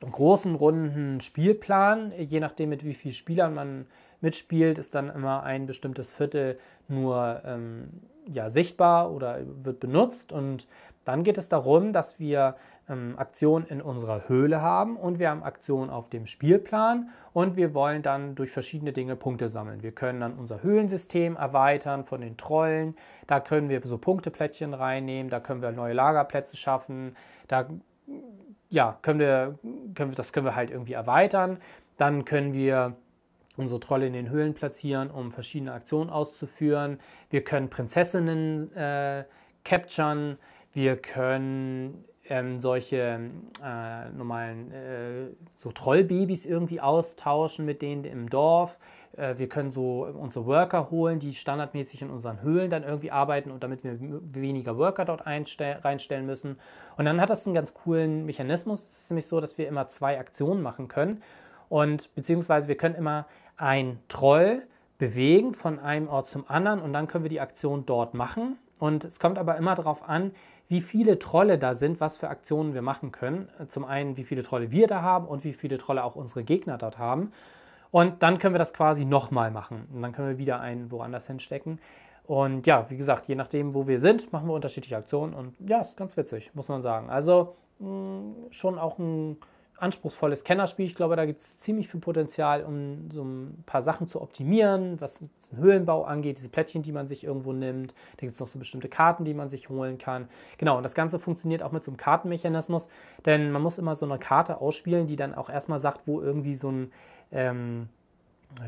großen, runden Spielplan. Je nachdem, mit wie vielen Spielern man mitspielt, ist dann immer ein bestimmtes Viertel nur ähm, ja, sichtbar oder wird benutzt. Und dann geht es darum, dass wir ähm, Aktionen in unserer Höhle haben und wir haben Aktionen auf dem Spielplan und wir wollen dann durch verschiedene Dinge Punkte sammeln. Wir können dann unser Höhlensystem erweitern von den Trollen, da können wir so Punkteplättchen reinnehmen, da können wir neue Lagerplätze schaffen, da ja, können wir, können wir, das können wir halt irgendwie erweitern. Dann können wir unsere Trolle in den Höhlen platzieren, um verschiedene Aktionen auszuführen. Wir können Prinzessinnen äh, capturen. Wir können ähm, solche äh, normalen äh, so Trollbabys irgendwie austauschen mit denen im Dorf. Äh, wir können so unsere Worker holen, die standardmäßig in unseren Höhlen dann irgendwie arbeiten und damit wir weniger Worker dort reinstellen müssen. Und dann hat das einen ganz coolen Mechanismus. Es ist nämlich so, dass wir immer zwei Aktionen machen können und beziehungsweise wir können immer ein Troll bewegen von einem Ort zum anderen und dann können wir die Aktion dort machen. Und es kommt aber immer darauf an, wie viele Trolle da sind, was für Aktionen wir machen können. Zum einen, wie viele Trolle wir da haben und wie viele Trolle auch unsere Gegner dort haben. Und dann können wir das quasi nochmal machen. Und dann können wir wieder einen woanders hinstecken. Und ja, wie gesagt, je nachdem, wo wir sind, machen wir unterschiedliche Aktionen. Und ja, ist ganz witzig, muss man sagen. Also mh, schon auch ein anspruchsvolles Kennerspiel. Ich glaube, da gibt es ziemlich viel Potenzial, um so ein paar Sachen zu optimieren, was den Höhlenbau angeht, diese Plättchen, die man sich irgendwo nimmt. Da gibt es noch so bestimmte Karten, die man sich holen kann. Genau, und das Ganze funktioniert auch mit so einem Kartenmechanismus, denn man muss immer so eine Karte ausspielen, die dann auch erstmal sagt, wo irgendwie so ein... Ähm,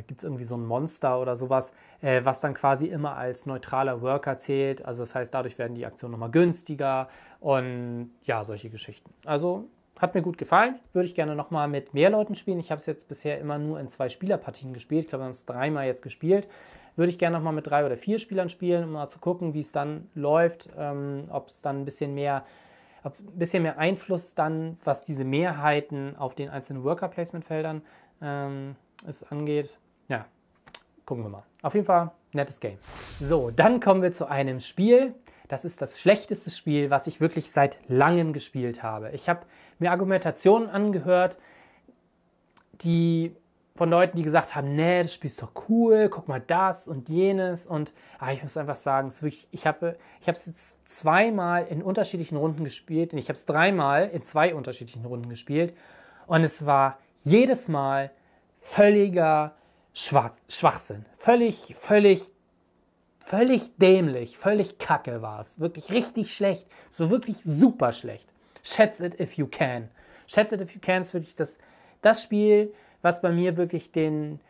gibt es irgendwie so ein Monster oder sowas, äh, was dann quasi immer als neutraler Worker zählt. Also das heißt, dadurch werden die Aktionen nochmal günstiger und ja, solche Geschichten. Also hat mir gut gefallen, würde ich gerne nochmal mit mehr Leuten spielen. Ich habe es jetzt bisher immer nur in zwei Spielerpartien gespielt. Ich glaube, wir haben es dreimal jetzt gespielt. Würde ich gerne nochmal mit drei oder vier Spielern spielen, um mal zu gucken, wie es dann läuft, ähm, ob es dann ein bisschen mehr ein bisschen mehr Einfluss dann, was diese Mehrheiten auf den einzelnen Worker-Placement-Feldern ähm, es angeht. Ja, gucken wir mal. Auf jeden Fall nettes Game. So, dann kommen wir zu einem Spiel, das ist das schlechteste Spiel, was ich wirklich seit langem gespielt habe. Ich habe mir Argumentationen angehört, die von Leuten, die gesagt haben, nee, das Spiel ist doch cool, guck mal das und jenes. Und ah, ich muss einfach sagen, es wirklich, ich habe es jetzt zweimal in unterschiedlichen Runden gespielt und ich habe es dreimal in zwei unterschiedlichen Runden gespielt. Und es war jedes Mal völliger Schwach, Schwachsinn. Völlig, völlig Völlig dämlich, völlig kacke war es. Wirklich richtig schlecht. So wirklich super schlecht. Schätze it if you can. Schätze it if you can ist wirklich das, das Spiel, was bei mir wirklich den,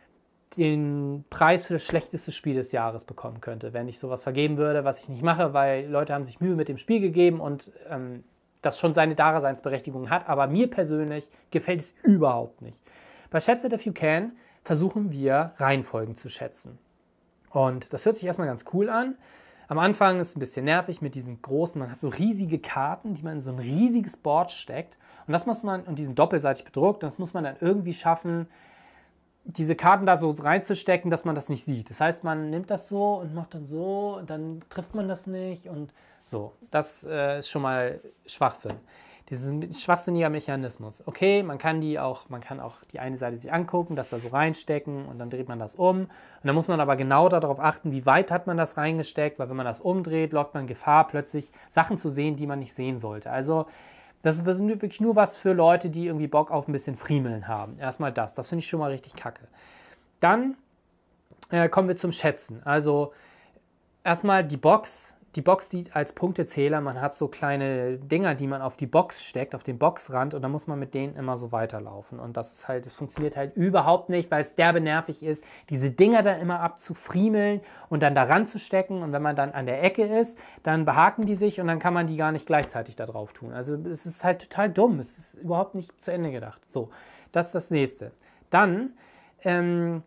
den Preis für das schlechteste Spiel des Jahres bekommen könnte, wenn ich sowas vergeben würde, was ich nicht mache, weil Leute haben sich Mühe mit dem Spiel gegeben und ähm, das schon seine Daseinsberechtigung hat, aber mir persönlich gefällt es überhaupt nicht. Bei Schätze It If You Can versuchen wir Reihenfolgen zu schätzen. Und das hört sich erstmal ganz cool an. Am Anfang ist es ein bisschen nervig mit diesen großen, man hat so riesige Karten, die man in so ein riesiges Board steckt. Und das muss man, und diesen doppelseitig bedruckt, das muss man dann irgendwie schaffen, diese Karten da so reinzustecken, dass man das nicht sieht. Das heißt, man nimmt das so und macht dann so, dann trifft man das nicht und so. Das äh, ist schon mal Schwachsinn. Das ist Mechanismus. Okay, man kann die auch, man kann auch die eine Seite sich angucken, das da so reinstecken und dann dreht man das um. Und dann muss man aber genau darauf achten, wie weit hat man das reingesteckt, weil wenn man das umdreht, läuft man Gefahr, plötzlich Sachen zu sehen, die man nicht sehen sollte. Also das ist wirklich nur was für Leute, die irgendwie Bock auf ein bisschen Friemeln haben. Erstmal das. Das finde ich schon mal richtig kacke. Dann äh, kommen wir zum Schätzen. Also erstmal die Box die Box sieht als Punktezähler. Man hat so kleine Dinger, die man auf die Box steckt, auf den Boxrand und dann muss man mit denen immer so weiterlaufen. Und das ist halt, das funktioniert halt überhaupt nicht, weil es derbe nervig ist, diese Dinger da immer abzufriemeln und dann daran zu stecken. Und wenn man dann an der Ecke ist, dann behaken die sich und dann kann man die gar nicht gleichzeitig da drauf tun. Also es ist halt total dumm. Es ist überhaupt nicht zu Ende gedacht. So, das ist das nächste. Dann ähm,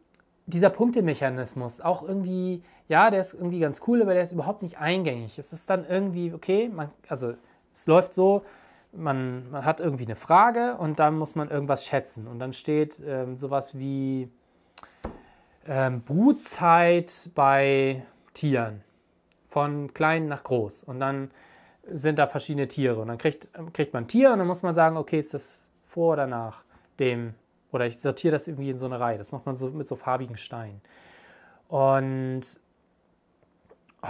dieser Punktemechanismus, auch irgendwie ja, der ist irgendwie ganz cool, aber der ist überhaupt nicht eingängig. Es ist dann irgendwie, okay, man, also es läuft so, man, man hat irgendwie eine Frage und dann muss man irgendwas schätzen. Und dann steht ähm, sowas wie ähm, Brutzeit bei Tieren, von klein nach groß. Und dann sind da verschiedene Tiere. Und dann kriegt, kriegt man ein Tier und dann muss man sagen, okay, ist das vor oder nach dem, oder ich sortiere das irgendwie in so eine Reihe. Das macht man so mit so farbigen Steinen. Und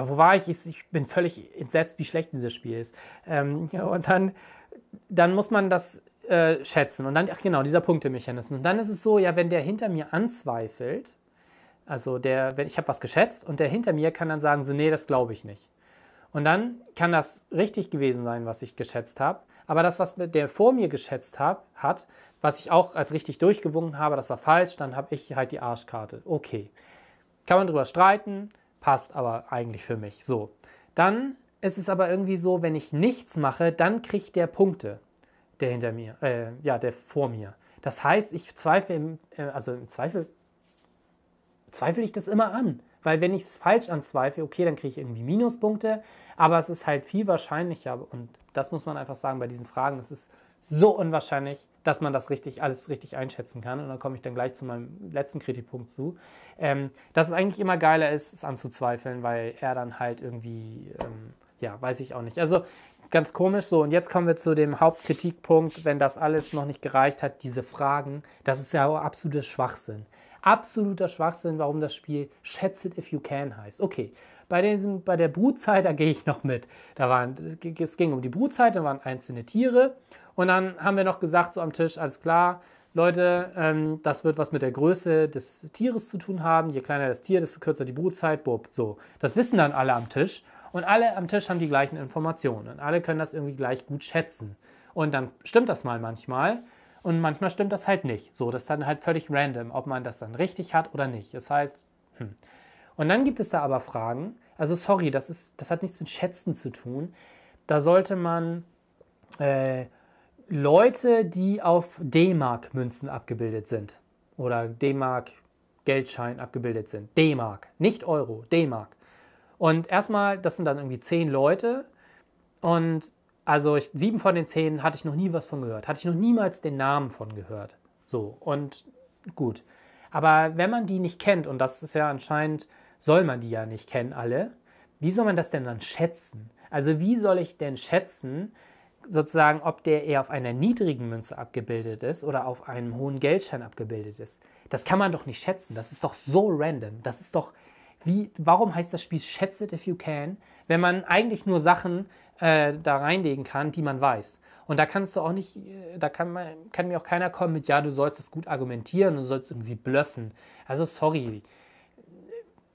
oh, wo war ich? ich? bin völlig entsetzt, wie schlecht dieses Spiel ist. Ähm, ja, und dann, dann muss man das äh, schätzen. Und dann, ach genau, dieser Punktemechanismus. Und dann ist es so, ja, wenn der hinter mir anzweifelt, also der, wenn ich habe was geschätzt und der hinter mir kann dann sagen, so, nee, das glaube ich nicht. Und dann kann das richtig gewesen sein, was ich geschätzt habe. Aber das, was der vor mir geschätzt hab, hat, was ich auch als richtig durchgewunken habe, das war falsch, dann habe ich halt die Arschkarte. Okay. Kann man drüber streiten, passt aber eigentlich für mich. So. Dann ist es aber irgendwie so, wenn ich nichts mache, dann kriegt der Punkte, der hinter mir, äh, ja, der vor mir. Das heißt, ich zweifle, äh, also im Zweifel, zweifle ich das immer an. Weil wenn ich es falsch anzweifle, okay, dann kriege ich irgendwie Minuspunkte, aber es ist halt viel wahrscheinlicher und das muss man einfach sagen bei diesen Fragen, es ist so unwahrscheinlich, dass man das richtig, alles richtig einschätzen kann. Und dann komme ich dann gleich zu meinem letzten Kritikpunkt zu. Ähm, dass es eigentlich immer geiler ist, es anzuzweifeln, weil er dann halt irgendwie, ähm, ja, weiß ich auch nicht. Also ganz komisch so. Und jetzt kommen wir zu dem Hauptkritikpunkt, wenn das alles noch nicht gereicht hat, diese Fragen. Das ist ja auch absoluter Schwachsinn. Absoluter Schwachsinn, warum das Spiel Schätze it if you can heißt. Okay, bei, diesem, bei der Brutzeit, da gehe ich noch mit. Da waren, es ging um die Brutzeit, da waren einzelne Tiere. Und dann haben wir noch gesagt, so am Tisch, alles klar, Leute, ähm, das wird was mit der Größe des Tieres zu tun haben. Je kleiner das Tier, desto kürzer die Brutzeit. Bob, so. Das wissen dann alle am Tisch. Und alle am Tisch haben die gleichen Informationen. Und alle können das irgendwie gleich gut schätzen. Und dann stimmt das mal manchmal. Und manchmal stimmt das halt nicht. So, das ist dann halt völlig random, ob man das dann richtig hat oder nicht. Das heißt, hm. Und dann gibt es da aber Fragen, also sorry, das, ist, das hat nichts mit Schätzen zu tun. Da sollte man äh, Leute, die auf D-Mark-Münzen abgebildet sind oder D-Mark-Geldschein abgebildet sind. D-Mark, nicht Euro, D-Mark. Und erstmal, das sind dann irgendwie zehn Leute und also ich, sieben von den zehn hatte ich noch nie was von gehört, hatte ich noch niemals den Namen von gehört. So und gut. Aber wenn man die nicht kennt und das ist ja anscheinend soll man die ja nicht kennen alle. Wie soll man das denn dann schätzen? Also wie soll ich denn schätzen, sozusagen, ob der eher auf einer niedrigen Münze abgebildet ist oder auf einem hohen Geldschein abgebildet ist? Das kann man doch nicht schätzen. Das ist doch so random. Das ist doch wie, warum heißt das Spiel Schätze it if you can, wenn man eigentlich nur Sachen äh, da reinlegen kann, die man weiß. Und da kannst du auch nicht, äh, da kann, man, kann mir auch keiner kommen mit, ja, du sollst das gut argumentieren, du sollst irgendwie blöffen. Also sorry,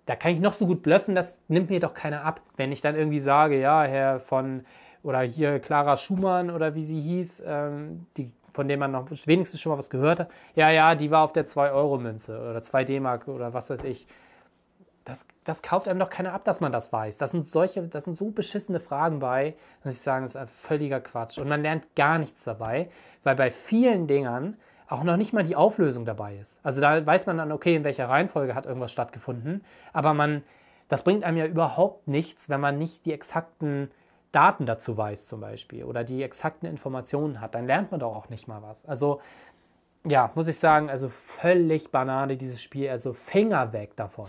da kann ich noch so gut blöffen, das nimmt mir doch keiner ab. Wenn ich dann irgendwie sage, ja, Herr von, oder hier Clara Schumann oder wie sie hieß, ähm, die, von dem man noch wenigstens schon mal was gehört hat, ja, ja, die war auf der 2-Euro-Münze oder 2 D-Mark oder was weiß ich. Das, das kauft einem doch keiner ab, dass man das weiß. Das sind solche, das sind so beschissene Fragen bei, dass ich sagen, das ist ein völliger Quatsch. Und man lernt gar nichts dabei, weil bei vielen Dingern, auch noch nicht mal die Auflösung dabei ist. Also da weiß man dann, okay, in welcher Reihenfolge hat irgendwas stattgefunden, aber man, das bringt einem ja überhaupt nichts, wenn man nicht die exakten Daten dazu weiß zum Beispiel oder die exakten Informationen hat. Dann lernt man doch auch nicht mal was. Also ja, muss ich sagen, also völlig Banane dieses Spiel, also Finger weg davon.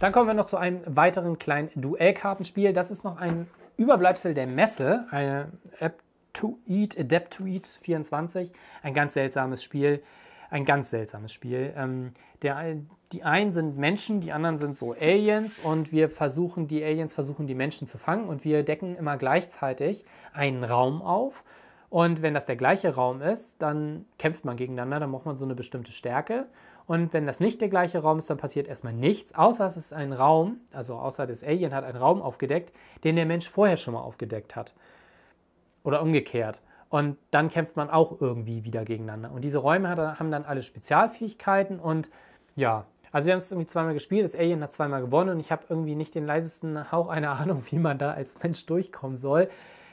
Dann kommen wir noch zu einem weiteren kleinen Duellkartenspiel. Das ist noch ein Überbleibsel der Messe, eine App, to Eat, Adapt to Eat 24. Ein ganz seltsames Spiel. Ein ganz seltsames Spiel. Ähm, der, die einen sind Menschen, die anderen sind so Aliens und wir versuchen, die Aliens versuchen, die Menschen zu fangen und wir decken immer gleichzeitig einen Raum auf. Und wenn das der gleiche Raum ist, dann kämpft man gegeneinander, dann braucht man so eine bestimmte Stärke. Und wenn das nicht der gleiche Raum ist, dann passiert erstmal nichts, außer es ist ein Raum, also außer das Alien hat einen Raum aufgedeckt, den der Mensch vorher schon mal aufgedeckt hat oder umgekehrt. Und dann kämpft man auch irgendwie wieder gegeneinander. Und diese Räume hat, haben dann alle Spezialfähigkeiten und ja, also wir haben es irgendwie zweimal gespielt, das Alien hat zweimal gewonnen und ich habe irgendwie nicht den leisesten Hauch einer Ahnung, wie man da als Mensch durchkommen soll.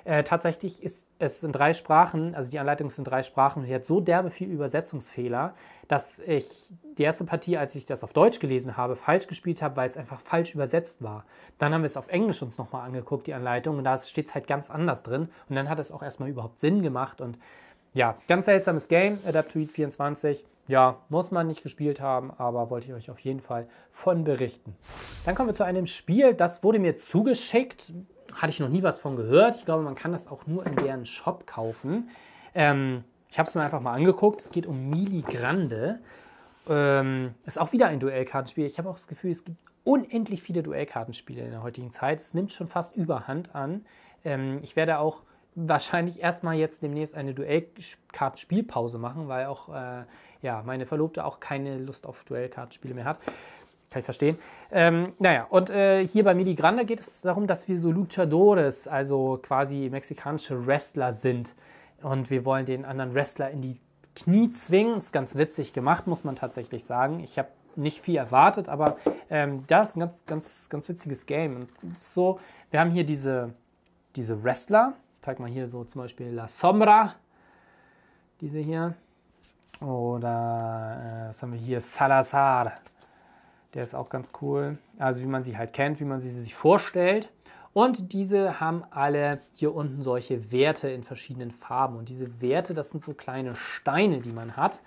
Äh, tatsächlich ist es in drei Sprachen, also die Anleitung sind drei Sprachen und die hat so derbe viel Übersetzungsfehler, dass ich die erste Partie, als ich das auf Deutsch gelesen habe, falsch gespielt habe, weil es einfach falsch übersetzt war. Dann haben wir es auf Englisch uns nochmal angeguckt, die Anleitung, und da steht es halt ganz anders drin. Und dann hat es auch erstmal überhaupt Sinn gemacht und ja, ganz seltsames Game, Adapt 24. Ja, muss man nicht gespielt haben, aber wollte ich euch auf jeden Fall von berichten. Dann kommen wir zu einem Spiel, das wurde mir zugeschickt hatte ich noch nie was von gehört. Ich glaube, man kann das auch nur in deren Shop kaufen. Ähm, ich habe es mir einfach mal angeguckt. Es geht um Miligrande. Ähm, ist auch wieder ein Duellkartenspiel. Ich habe auch das Gefühl, es gibt unendlich viele Duellkartenspiele in der heutigen Zeit. Es nimmt schon fast überhand an. Ähm, ich werde auch wahrscheinlich erstmal jetzt demnächst eine Duellkartenspielpause machen, weil auch äh, ja, meine Verlobte auch keine Lust auf Duellkartenspiele mehr hat. Kann ich verstehen. Ähm, naja, und äh, hier bei Grande geht es darum, dass wir so Luchadores, also quasi mexikanische Wrestler sind. Und wir wollen den anderen Wrestler in die Knie zwingen. Ist ganz witzig gemacht, muss man tatsächlich sagen. Ich habe nicht viel erwartet, aber ähm, das ist ein ganz, ganz, ganz witziges Game. Und so, wir haben hier diese, diese Wrestler. Ich zeig mal hier so zum Beispiel La Sombra. Diese hier. Oder äh, was haben wir hier? Salazar. Der ist auch ganz cool. Also wie man sie halt kennt, wie man sie sich vorstellt. Und diese haben alle hier unten solche Werte in verschiedenen Farben. Und diese Werte, das sind so kleine Steine, die man hat.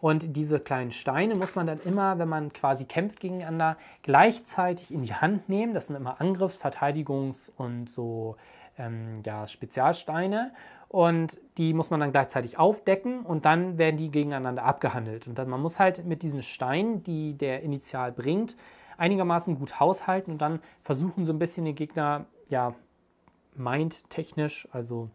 Und diese kleinen Steine muss man dann immer, wenn man quasi kämpft gegeneinander, gleichzeitig in die Hand nehmen. Das sind immer Angriffs-, Verteidigungs- und so ähm, ja, Spezialsteine und die muss man dann gleichzeitig aufdecken und dann werden die gegeneinander abgehandelt. Und dann, man muss halt mit diesen Steinen, die der Initial bringt, einigermaßen gut haushalten und dann versuchen so ein bisschen den Gegner, ja, mind-technisch, also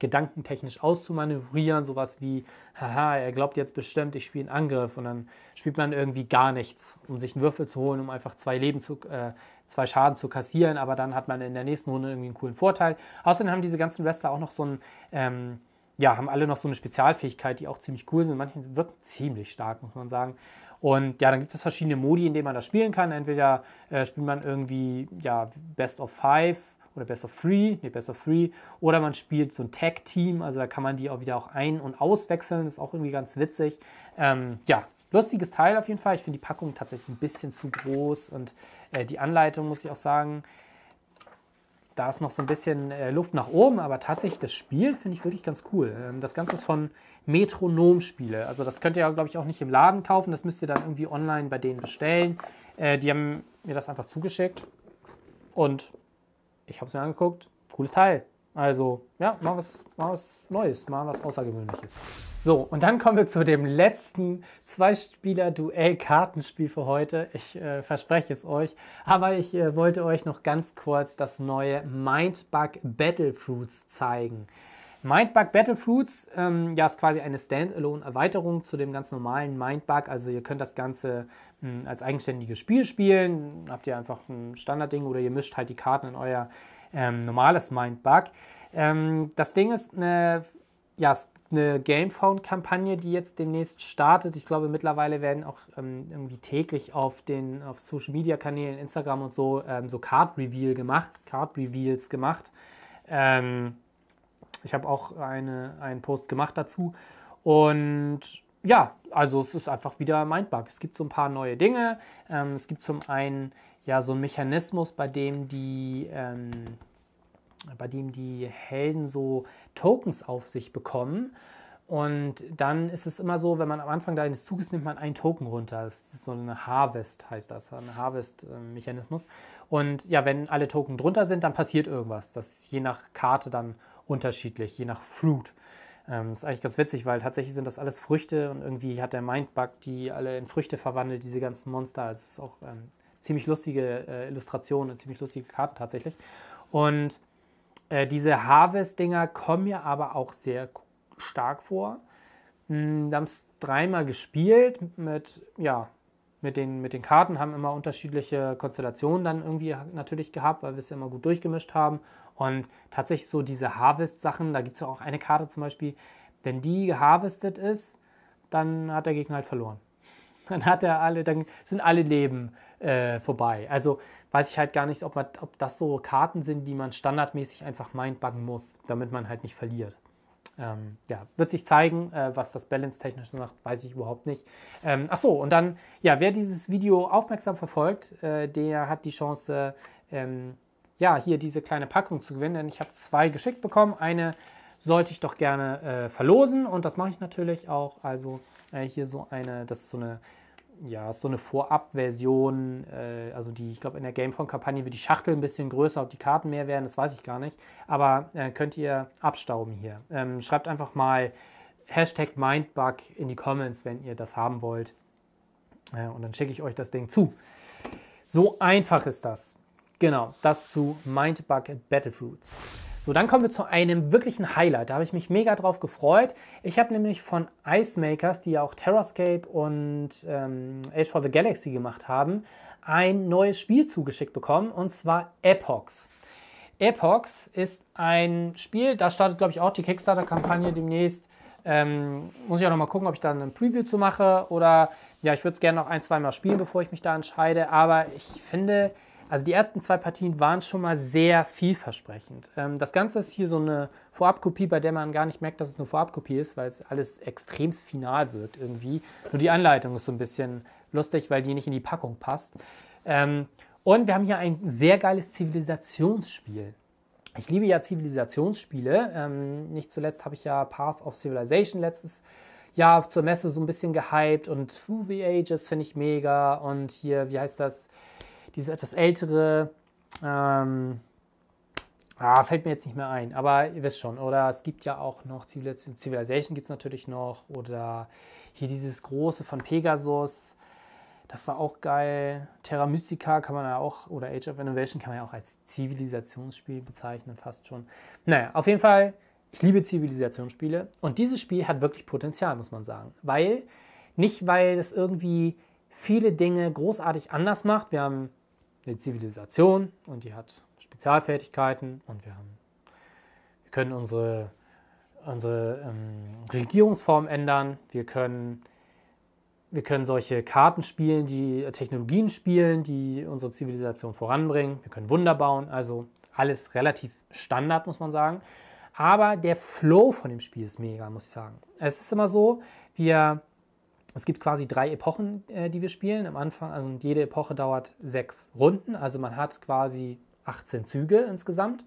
gedankentechnisch auszumanövrieren. Sowas wie, haha, er glaubt jetzt bestimmt, ich spiele einen Angriff und dann spielt man irgendwie gar nichts, um sich einen Würfel zu holen, um einfach zwei Leben zu, äh, zwei Schaden zu kassieren, aber dann hat man in der nächsten Runde irgendwie einen coolen Vorteil. Außerdem haben diese ganzen Wrestler auch noch so ein, ähm, ja, haben alle noch so eine Spezialfähigkeit, die auch ziemlich cool sind. Manche wirken ziemlich stark, muss man sagen. Und ja, dann gibt es verschiedene Modi, in denen man das spielen kann. Entweder äh, spielt man irgendwie ja, Best of Five oder Best of Three, nee, Best of Three. Oder man spielt so ein Tag-Team, also da kann man die auch wieder auch ein- und auswechseln, das ist auch irgendwie ganz witzig. Ähm, ja, lustiges Teil auf jeden Fall. Ich finde die Packung tatsächlich ein bisschen zu groß und äh, die Anleitung, muss ich auch sagen, da ist noch so ein bisschen äh, Luft nach oben, aber tatsächlich das Spiel finde ich wirklich ganz cool. Ähm, das Ganze ist von Metronom-Spiele. Also das könnt ihr, glaube ich, auch nicht im Laden kaufen, das müsst ihr dann irgendwie online bei denen bestellen. Äh, die haben mir das einfach zugeschickt und ich habe es mir angeguckt, cooles Teil. Also, ja, mal was, mal was Neues, mal was Außergewöhnliches. So, und dann kommen wir zu dem letzten Zwei-Spieler-Duell-Kartenspiel für heute. Ich äh, verspreche es euch. Aber ich äh, wollte euch noch ganz kurz das neue Mindbug Battlefruits zeigen. Mindbug Battlefruits, ähm, ja, ist quasi eine Standalone-Erweiterung zu dem ganz normalen Mindbug. Also ihr könnt das Ganze mh, hm, als eigenständiges Spiel spielen. Habt ihr einfach ein Standardding oder ihr mischt halt die Karten in euer ähm, normales Mindbug. Ähm, das Ding ist eine, ja, eine Gamefound-Kampagne, die jetzt demnächst startet. Ich glaube, mittlerweile werden auch ähm, irgendwie täglich auf den auf Social-Media-Kanälen, Instagram und so, ähm, so Card-Reveal gemacht, Card-Reveals gemacht. Ähm, ich habe auch eine, einen Post gemacht dazu. Und ja, also es ist einfach wieder Mindbug. Es gibt so ein paar neue Dinge. Ähm, es gibt zum einen ja so einen Mechanismus, bei dem die, ähm, bei dem die Helden so Tokens auf sich bekommen. Und dann ist es immer so, wenn man am Anfang deines Zuges nimmt man einen Token runter. Das ist so eine Harvest, heißt das, ein Harvest-Mechanismus. Und ja, wenn alle Token drunter sind, dann passiert irgendwas. Das je nach Karte dann unterschiedlich, je nach Fruit. Ähm, ist eigentlich ganz witzig, weil tatsächlich sind das alles Früchte und irgendwie hat der Mindbug die alle in Früchte verwandelt, diese ganzen Monster. Also es ist auch ähm, ziemlich lustige äh, Illustrationen und ziemlich lustige Karten tatsächlich. Und äh, diese Harvest-Dinger kommen mir aber auch sehr stark vor. Hm, wir haben es dreimal gespielt mit, ja, mit den, mit den Karten, haben immer unterschiedliche Konstellationen dann irgendwie natürlich gehabt, weil wir es ja immer gut durchgemischt haben. Und tatsächlich so diese Harvest-Sachen, da gibt es ja auch eine Karte zum Beispiel, wenn die geharvestet ist, dann hat der Gegner halt verloren. Dann hat er alle, dann sind alle Leben äh, vorbei. Also weiß ich halt gar nicht, ob, man, ob das so Karten sind, die man standardmäßig einfach mindbuggen muss, damit man halt nicht verliert. Ähm, ja, wird sich zeigen, äh, was das balance-technisch macht, weiß ich überhaupt nicht. Ähm, ach so, und dann, ja, wer dieses Video aufmerksam verfolgt, äh, der hat die Chance, ähm, ja, hier diese kleine Packung zu gewinnen, denn ich habe zwei geschickt bekommen. Eine sollte ich doch gerne äh, verlosen und das mache ich natürlich auch. Also äh, hier so eine, das ist so eine, ja, so eine Vorab-Version, äh, also die, ich glaube, in der Gamephone-Kampagne wird die Schachtel ein bisschen größer, ob die Karten mehr werden, das weiß ich gar nicht. Aber äh, könnt ihr abstauben hier. Ähm, schreibt einfach mal Hashtag Mindbug in die Comments, wenn ihr das haben wollt. Äh, und dann schicke ich euch das Ding zu. So einfach ist das. Genau, das zu Mindbug Battlefruits. So, dann kommen wir zu einem wirklichen Highlight. Da habe ich mich mega drauf gefreut. Ich habe nämlich von Ice Makers, die ja auch Terrascape und ähm, Age for the Galaxy gemacht haben, ein neues Spiel zugeschickt bekommen und zwar Epochs. Epochs ist ein Spiel, da startet glaube ich auch die Kickstarter-Kampagne demnächst. Ähm, muss ich auch noch mal gucken, ob ich dann ein Preview zu mache oder ja, ich würde es gerne noch ein, zwei Mal spielen, bevor ich mich da entscheide. Aber ich finde, also die ersten zwei Partien waren schon mal sehr vielversprechend. Ähm, das Ganze ist hier so eine Vorabkopie, bei der man gar nicht merkt, dass es eine Vorabkopie ist, weil es alles extrem final wird irgendwie. Nur die Anleitung ist so ein bisschen lustig, weil die nicht in die Packung passt. Ähm, und wir haben hier ein sehr geiles Zivilisationsspiel. Ich liebe ja Zivilisationsspiele. Ähm, nicht zuletzt habe ich ja Path of Civilization letztes Jahr zur Messe so ein bisschen gehypt und Through the Ages finde ich mega und hier, wie heißt das? diese etwas ältere, ähm, ah, fällt mir jetzt nicht mehr ein, aber ihr wisst schon, oder es gibt ja auch noch Civilization, gibt es natürlich noch, oder hier dieses große von Pegasus, das war auch geil. Terra Mystica kann man ja auch, oder Age of Innovation kann man ja auch als Zivilisationsspiel bezeichnen, fast schon. Naja, auf jeden Fall, ich liebe Zivilisationsspiele und dieses Spiel hat wirklich Potenzial, muss man sagen, weil, nicht weil es irgendwie viele Dinge großartig anders macht, wir haben eine Zivilisation und die hat Spezialfertigkeiten und wir, haben, wir können unsere, unsere ähm, Regierungsform ändern, wir können, wir können solche Karten spielen, die äh, Technologien spielen, die unsere Zivilisation voranbringen, wir können Wunder bauen, also alles relativ Standard, muss man sagen. Aber der Flow von dem Spiel ist mega, muss ich sagen. Es ist immer so, wir es gibt quasi drei Epochen, äh, die wir spielen. Am Anfang, also jede Epoche dauert sechs Runden, also man hat quasi 18 Züge insgesamt.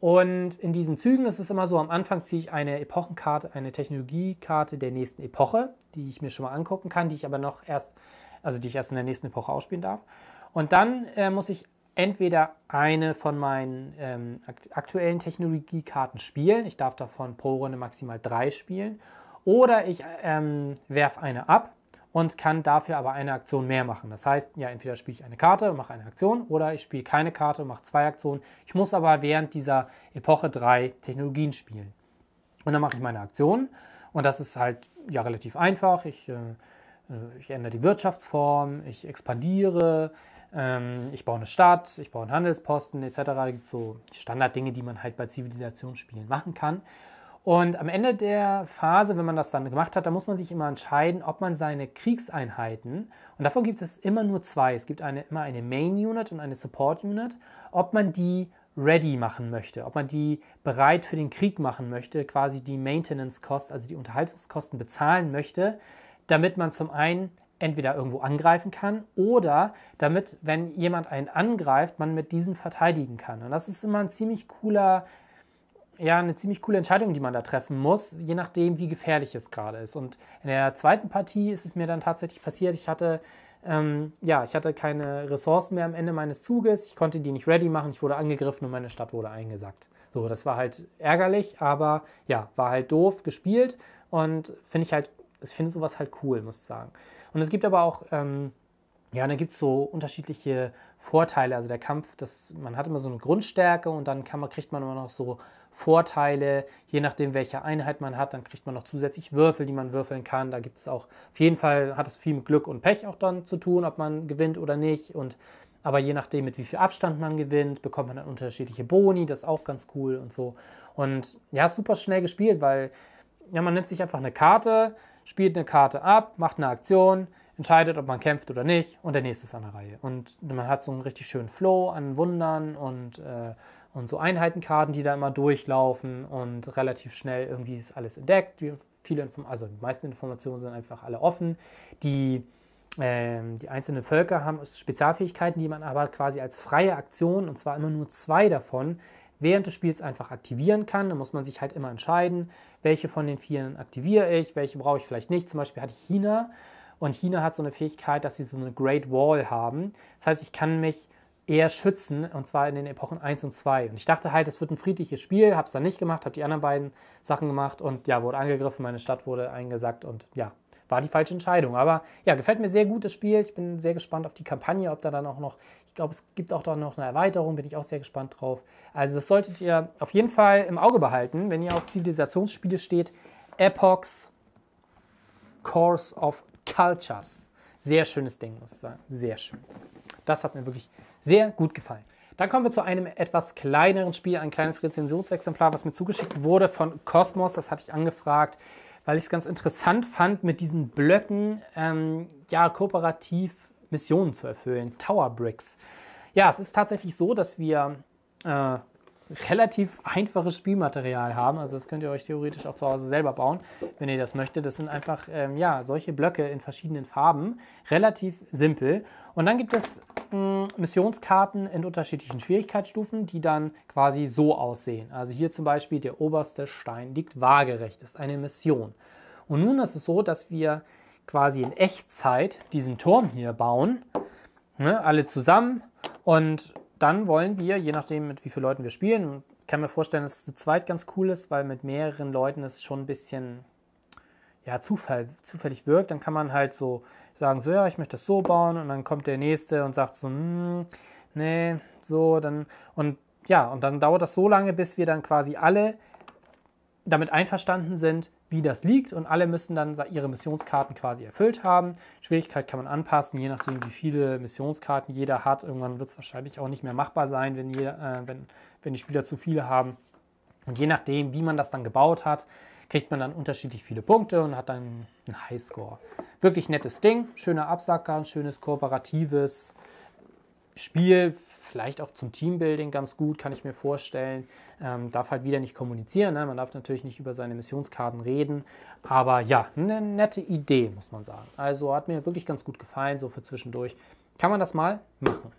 Und in diesen Zügen ist es immer so, am Anfang ziehe ich eine Epochenkarte, eine Technologiekarte der nächsten Epoche, die ich mir schon mal angucken kann, die ich aber noch erst, also die ich erst in der nächsten Epoche ausspielen darf. Und dann äh, muss ich entweder eine von meinen ähm, aktuellen Technologiekarten spielen, ich darf davon pro Runde maximal drei spielen, oder ich ähm, werfe eine ab und kann dafür aber eine Aktion mehr machen. Das heißt, ja, entweder spiele ich eine Karte und mache eine Aktion oder ich spiele keine Karte und mache zwei Aktionen. Ich muss aber während dieser Epoche drei Technologien spielen. Und dann mache ich meine Aktion und das ist halt ja relativ einfach. Ich, äh, äh ich ändere die Wirtschaftsform, ich expandiere, ähm, ich baue eine Stadt, ich baue einen Handelsposten etc. so Standarddinge, die man halt bei Zivilisation spielen machen kann. Und am Ende der Phase, wenn man das dann gemacht hat, da muss man sich immer entscheiden, ob man seine Kriegseinheiten, und davon gibt es immer nur zwei, es gibt eine, immer eine Main Unit und eine Support Unit, ob man die ready machen möchte, ob man die bereit für den Krieg machen möchte, quasi die Maintenance Cost, also die Unterhaltungskosten bezahlen möchte, damit man zum einen entweder irgendwo angreifen kann oder damit, wenn jemand einen angreift, man mit diesen verteidigen kann. Und das ist immer ein ziemlich cooler ja eine ziemlich coole Entscheidung, die man da treffen muss, je nachdem, wie gefährlich es gerade ist. Und in der zweiten Partie ist es mir dann tatsächlich passiert, ich hatte ähm, ja, ich hatte keine Ressourcen mehr am Ende meines Zuges, ich konnte die nicht ready machen, ich wurde angegriffen und meine Stadt wurde eingesackt. So, das war halt ärgerlich, aber ja, war halt doof gespielt und finde ich halt, ich finde sowas halt cool, muss ich sagen. Und es gibt aber auch, ähm, ja, da gibt es so unterschiedliche Vorteile. Also der Kampf, das, man hat immer so eine Grundstärke und dann kann man, kriegt man immer noch so Vorteile. Je nachdem, welche Einheit man hat, dann kriegt man noch zusätzlich Würfel, die man würfeln kann. Da gibt es auch, auf jeden Fall hat es viel mit Glück und Pech auch dann zu tun, ob man gewinnt oder nicht. Und aber je nachdem, mit wie viel Abstand man gewinnt, bekommt man dann unterschiedliche Boni, das ist auch ganz cool und so. Und ja, super schnell gespielt, weil ja, man nimmt sich einfach eine Karte, spielt eine Karte ab, macht eine Aktion, entscheidet, ob man kämpft oder nicht und der nächste ist an der Reihe. Und man hat so einen richtig schönen Flow an Wundern und äh, und so Einheitenkarten, die da immer durchlaufen und relativ schnell irgendwie ist alles entdeckt. Die, viele Inform also die meisten Informationen sind einfach alle offen. Die, äh, die einzelnen Völker haben Spezialfähigkeiten, die man aber quasi als freie Aktion, und zwar immer nur zwei davon, während des Spiels einfach aktivieren kann. Da muss man sich halt immer entscheiden, welche von den vier aktiviere ich, welche brauche ich vielleicht nicht. Zum Beispiel hatte ich China und China hat so eine Fähigkeit, dass sie so eine Great Wall haben. Das heißt, ich kann mich eher schützen, und zwar in den Epochen 1 und 2. Und ich dachte halt, es wird ein friedliches Spiel, habe es dann nicht gemacht, habe die anderen beiden Sachen gemacht und ja, wurde angegriffen, meine Stadt wurde eingesackt und ja, war die falsche Entscheidung. Aber ja, gefällt mir sehr gut das Spiel. Ich bin sehr gespannt auf die Kampagne, ob da dann auch noch, ich glaube, es gibt auch da noch eine Erweiterung, bin ich auch sehr gespannt drauf. Also das solltet ihr auf jeden Fall im Auge behalten, wenn ihr auf Zivilisationsspiele steht. Epochs Course of Cultures. Sehr schönes Ding, muss ich sagen. Sehr schön. Das hat mir wirklich sehr gut gefallen. Dann kommen wir zu einem etwas kleineren Spiel, ein kleines Rezensionsexemplar, was mir zugeschickt wurde von Cosmos. Das hatte ich angefragt, weil ich es ganz interessant fand, mit diesen Blöcken ähm, ja kooperativ Missionen zu erfüllen. Tower Bricks. Ja, es ist tatsächlich so, dass wir äh, relativ einfaches Spielmaterial haben. Also das könnt ihr euch theoretisch auch zu Hause selber bauen, wenn ihr das möchtet. Das sind einfach ähm, ja, solche Blöcke in verschiedenen Farben. Relativ simpel. Und dann gibt es Missionskarten in unterschiedlichen Schwierigkeitsstufen, die dann quasi so aussehen. Also hier zum Beispiel der oberste Stein liegt waagerecht, ist eine Mission. Und nun ist es so, dass wir quasi in Echtzeit diesen Turm hier bauen, ne, alle zusammen. Und dann wollen wir, je nachdem mit wie vielen Leuten wir spielen, kann mir vorstellen, dass es zu zweit ganz cool ist, weil mit mehreren Leuten es schon ein bisschen ja, Zufall, zufällig wirkt, dann kann man halt so sagen so, ja, ich möchte das so bauen und dann kommt der nächste und sagt so, hm, nee, so, dann und ja, und dann dauert das so lange, bis wir dann quasi alle damit einverstanden sind, wie das liegt und alle müssen dann ihre Missionskarten quasi erfüllt haben. Schwierigkeit kann man anpassen, je nachdem, wie viele Missionskarten jeder hat. Irgendwann wird es wahrscheinlich auch nicht mehr machbar sein, wenn, jeder, äh, wenn, wenn die Spieler zu viele haben. Und je nachdem, wie man das dann gebaut hat, kriegt man dann unterschiedlich viele Punkte und hat dann einen Highscore. Wirklich nettes Ding, schöner Absacker, ein schönes kooperatives Spiel, vielleicht auch zum Teambuilding ganz gut, kann ich mir vorstellen. Ähm, darf halt wieder nicht kommunizieren, ne? man darf natürlich nicht über seine Missionskarten reden, aber ja, eine nette Idee, muss man sagen. Also hat mir wirklich ganz gut gefallen, so für zwischendurch. Kann man das mal machen?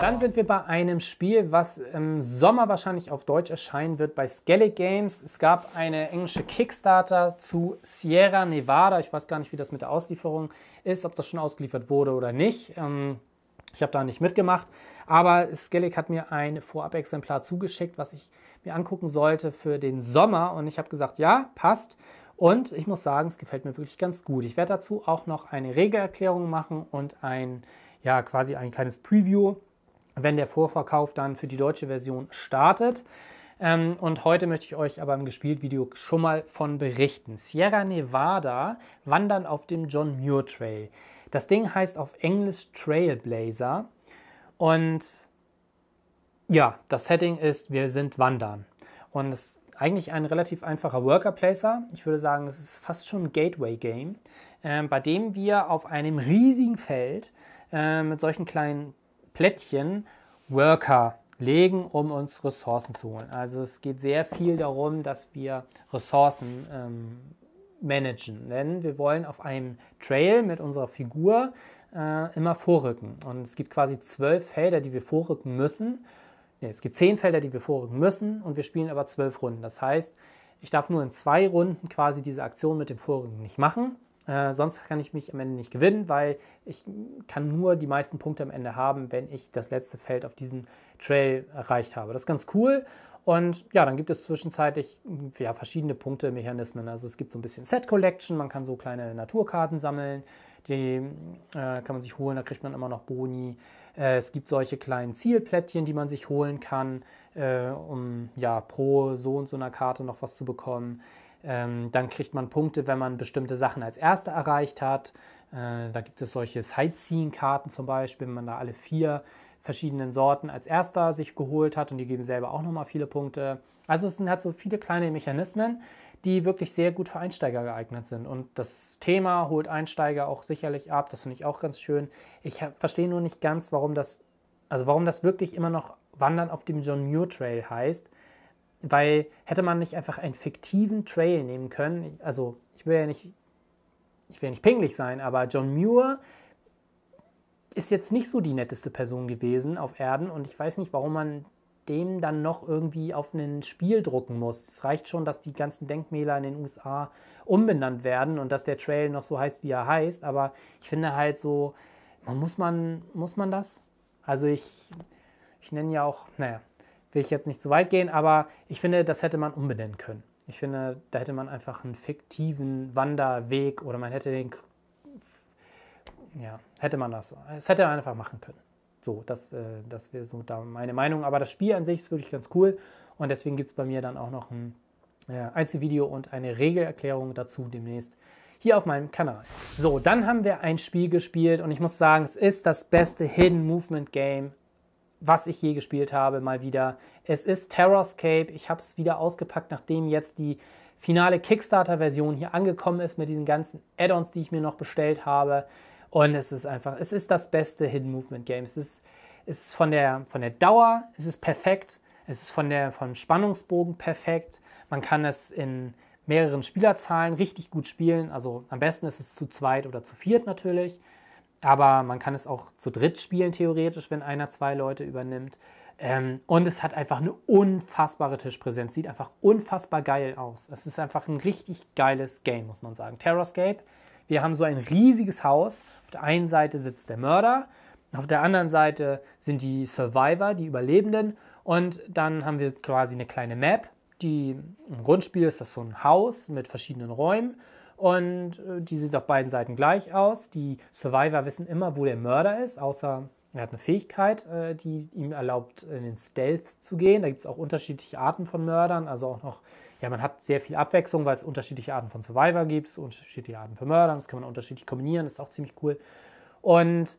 Dann sind wir bei einem Spiel, was im Sommer wahrscheinlich auf Deutsch erscheinen wird bei Skellig Games. Es gab eine englische Kickstarter zu Sierra Nevada. Ich weiß gar nicht, wie das mit der Auslieferung ist, ob das schon ausgeliefert wurde oder nicht. Ähm, ich habe da nicht mitgemacht. Aber Skellig hat mir ein Vorab-Exemplar zugeschickt, was ich mir angucken sollte für den Sommer. Und ich habe gesagt, ja, passt. Und ich muss sagen, es gefällt mir wirklich ganz gut. Ich werde dazu auch noch eine Regelerklärung machen und ein ja quasi ein kleines Preview, wenn der Vorverkauf dann für die deutsche Version startet. Ähm, und heute möchte ich euch aber im Gespielt-Video schon mal von berichten. Sierra Nevada wandern auf dem John Muir Trail. Das Ding heißt auf Englisch Trailblazer und ja, das Setting ist Wir sind Wandern. Und es ist eigentlich ein relativ einfacher Worker-Placer. Ich würde sagen, es ist fast schon ein Gateway-Game, äh, bei dem wir auf einem riesigen Feld äh, mit solchen kleinen Plättchen Worker legen, um uns Ressourcen zu holen. Also es geht sehr viel darum, dass wir Ressourcen ähm, managen, denn wir wollen auf einem Trail mit unserer Figur äh, immer vorrücken. Und es gibt quasi zwölf Felder, die wir vorrücken müssen. Nee, es gibt zehn Felder, die wir vorrücken müssen und wir spielen aber zwölf Runden. Das heißt, ich darf nur in zwei Runden quasi diese Aktion mit dem Vorrücken nicht machen. Äh, sonst kann ich mich am Ende nicht gewinnen, weil ich kann nur die meisten Punkte am Ende haben, wenn ich das letzte Feld auf diesem Trail erreicht habe. Das ist ganz cool. Und ja, dann gibt es zwischenzeitlich ja, verschiedene Punktemechanismen. Also es gibt so ein bisschen Set Collection, man kann so kleine Naturkarten sammeln, die äh, kann man sich holen, da kriegt man immer noch Boni. Äh, es gibt solche kleinen Zielplättchen, die man sich holen kann, äh, um ja pro so und so einer Karte noch was zu bekommen. Ähm, dann kriegt man Punkte, wenn man bestimmte Sachen als Erster erreicht hat. Äh, da gibt es solche Sightseeing-Karten zum Beispiel, wenn man da alle vier verschiedenen Sorten als Erster sich geholt hat und die geben selber auch nochmal viele Punkte. Also es sind halt so viele kleine Mechanismen, die wirklich sehr gut für Einsteiger geeignet sind. Und das Thema holt Einsteiger auch sicherlich ab. Das finde ich auch ganz schön. Ich verstehe nur nicht ganz, warum das, also warum das wirklich immer noch Wandern auf dem John Muir Trail heißt weil hätte man nicht einfach einen fiktiven Trail nehmen können, also ich will ja nicht, ich will ja nicht pingelig sein, aber John Muir ist jetzt nicht so die netteste Person gewesen auf Erden und ich weiß nicht, warum man dem dann noch irgendwie auf ein Spiel drucken muss. Es reicht schon, dass die ganzen Denkmäler in den USA umbenannt werden und dass der Trail noch so heißt, wie er heißt, aber ich finde halt so, muss man, muss man das? Also ich, ich nenne ja auch, naja, will ich jetzt nicht zu weit gehen, aber ich finde, das hätte man umbenennen können. Ich finde, da hätte man einfach einen fiktiven Wanderweg oder man hätte den, ja, hätte man das, es hätte man einfach machen können. So, das, äh, das wäre so da meine Meinung. Aber das Spiel an sich ist wirklich ganz cool und deswegen gibt es bei mir dann auch noch ein äh, Einzelvideo und eine Regelerklärung dazu demnächst hier auf meinem Kanal. So, dann haben wir ein Spiel gespielt und ich muss sagen, es ist das beste Hidden Movement Game was ich je gespielt habe, mal wieder. Es ist Terrorscape. Ich habe es wieder ausgepackt, nachdem jetzt die finale Kickstarter-Version hier angekommen ist mit diesen ganzen Add-ons, die ich mir noch bestellt habe. Und es ist einfach, es ist das beste Hidden Movement Game. Es ist, es ist von, der, von der Dauer, es ist perfekt. Es ist von der, vom Spannungsbogen perfekt. Man kann es in mehreren Spielerzahlen richtig gut spielen. Also am besten ist es zu zweit oder zu viert natürlich aber man kann es auch zu dritt spielen, theoretisch, wenn einer zwei Leute übernimmt. Ähm, und es hat einfach eine unfassbare Tischpräsenz. Sieht einfach unfassbar geil aus. Es ist einfach ein richtig geiles Game, muss man sagen. Terrascape. Wir haben so ein riesiges Haus. Auf der einen Seite sitzt der Mörder, auf der anderen Seite sind die Survivor, die Überlebenden. Und dann haben wir quasi eine kleine Map. Die im Grundspiel ist das so ein Haus mit verschiedenen Räumen. Und äh, die sind auf beiden Seiten gleich aus. Die Survivor wissen immer, wo der Mörder ist, außer er hat eine Fähigkeit, äh, die ihm erlaubt, in den Stealth zu gehen. Da gibt es auch unterschiedliche Arten von Mördern. Also auch noch, ja, man hat sehr viel Abwechslung, weil es unterschiedliche Arten von Survivor gibt, unterschiedliche Arten von Mördern. Das kann man unterschiedlich kombinieren. Das ist auch ziemlich cool. Und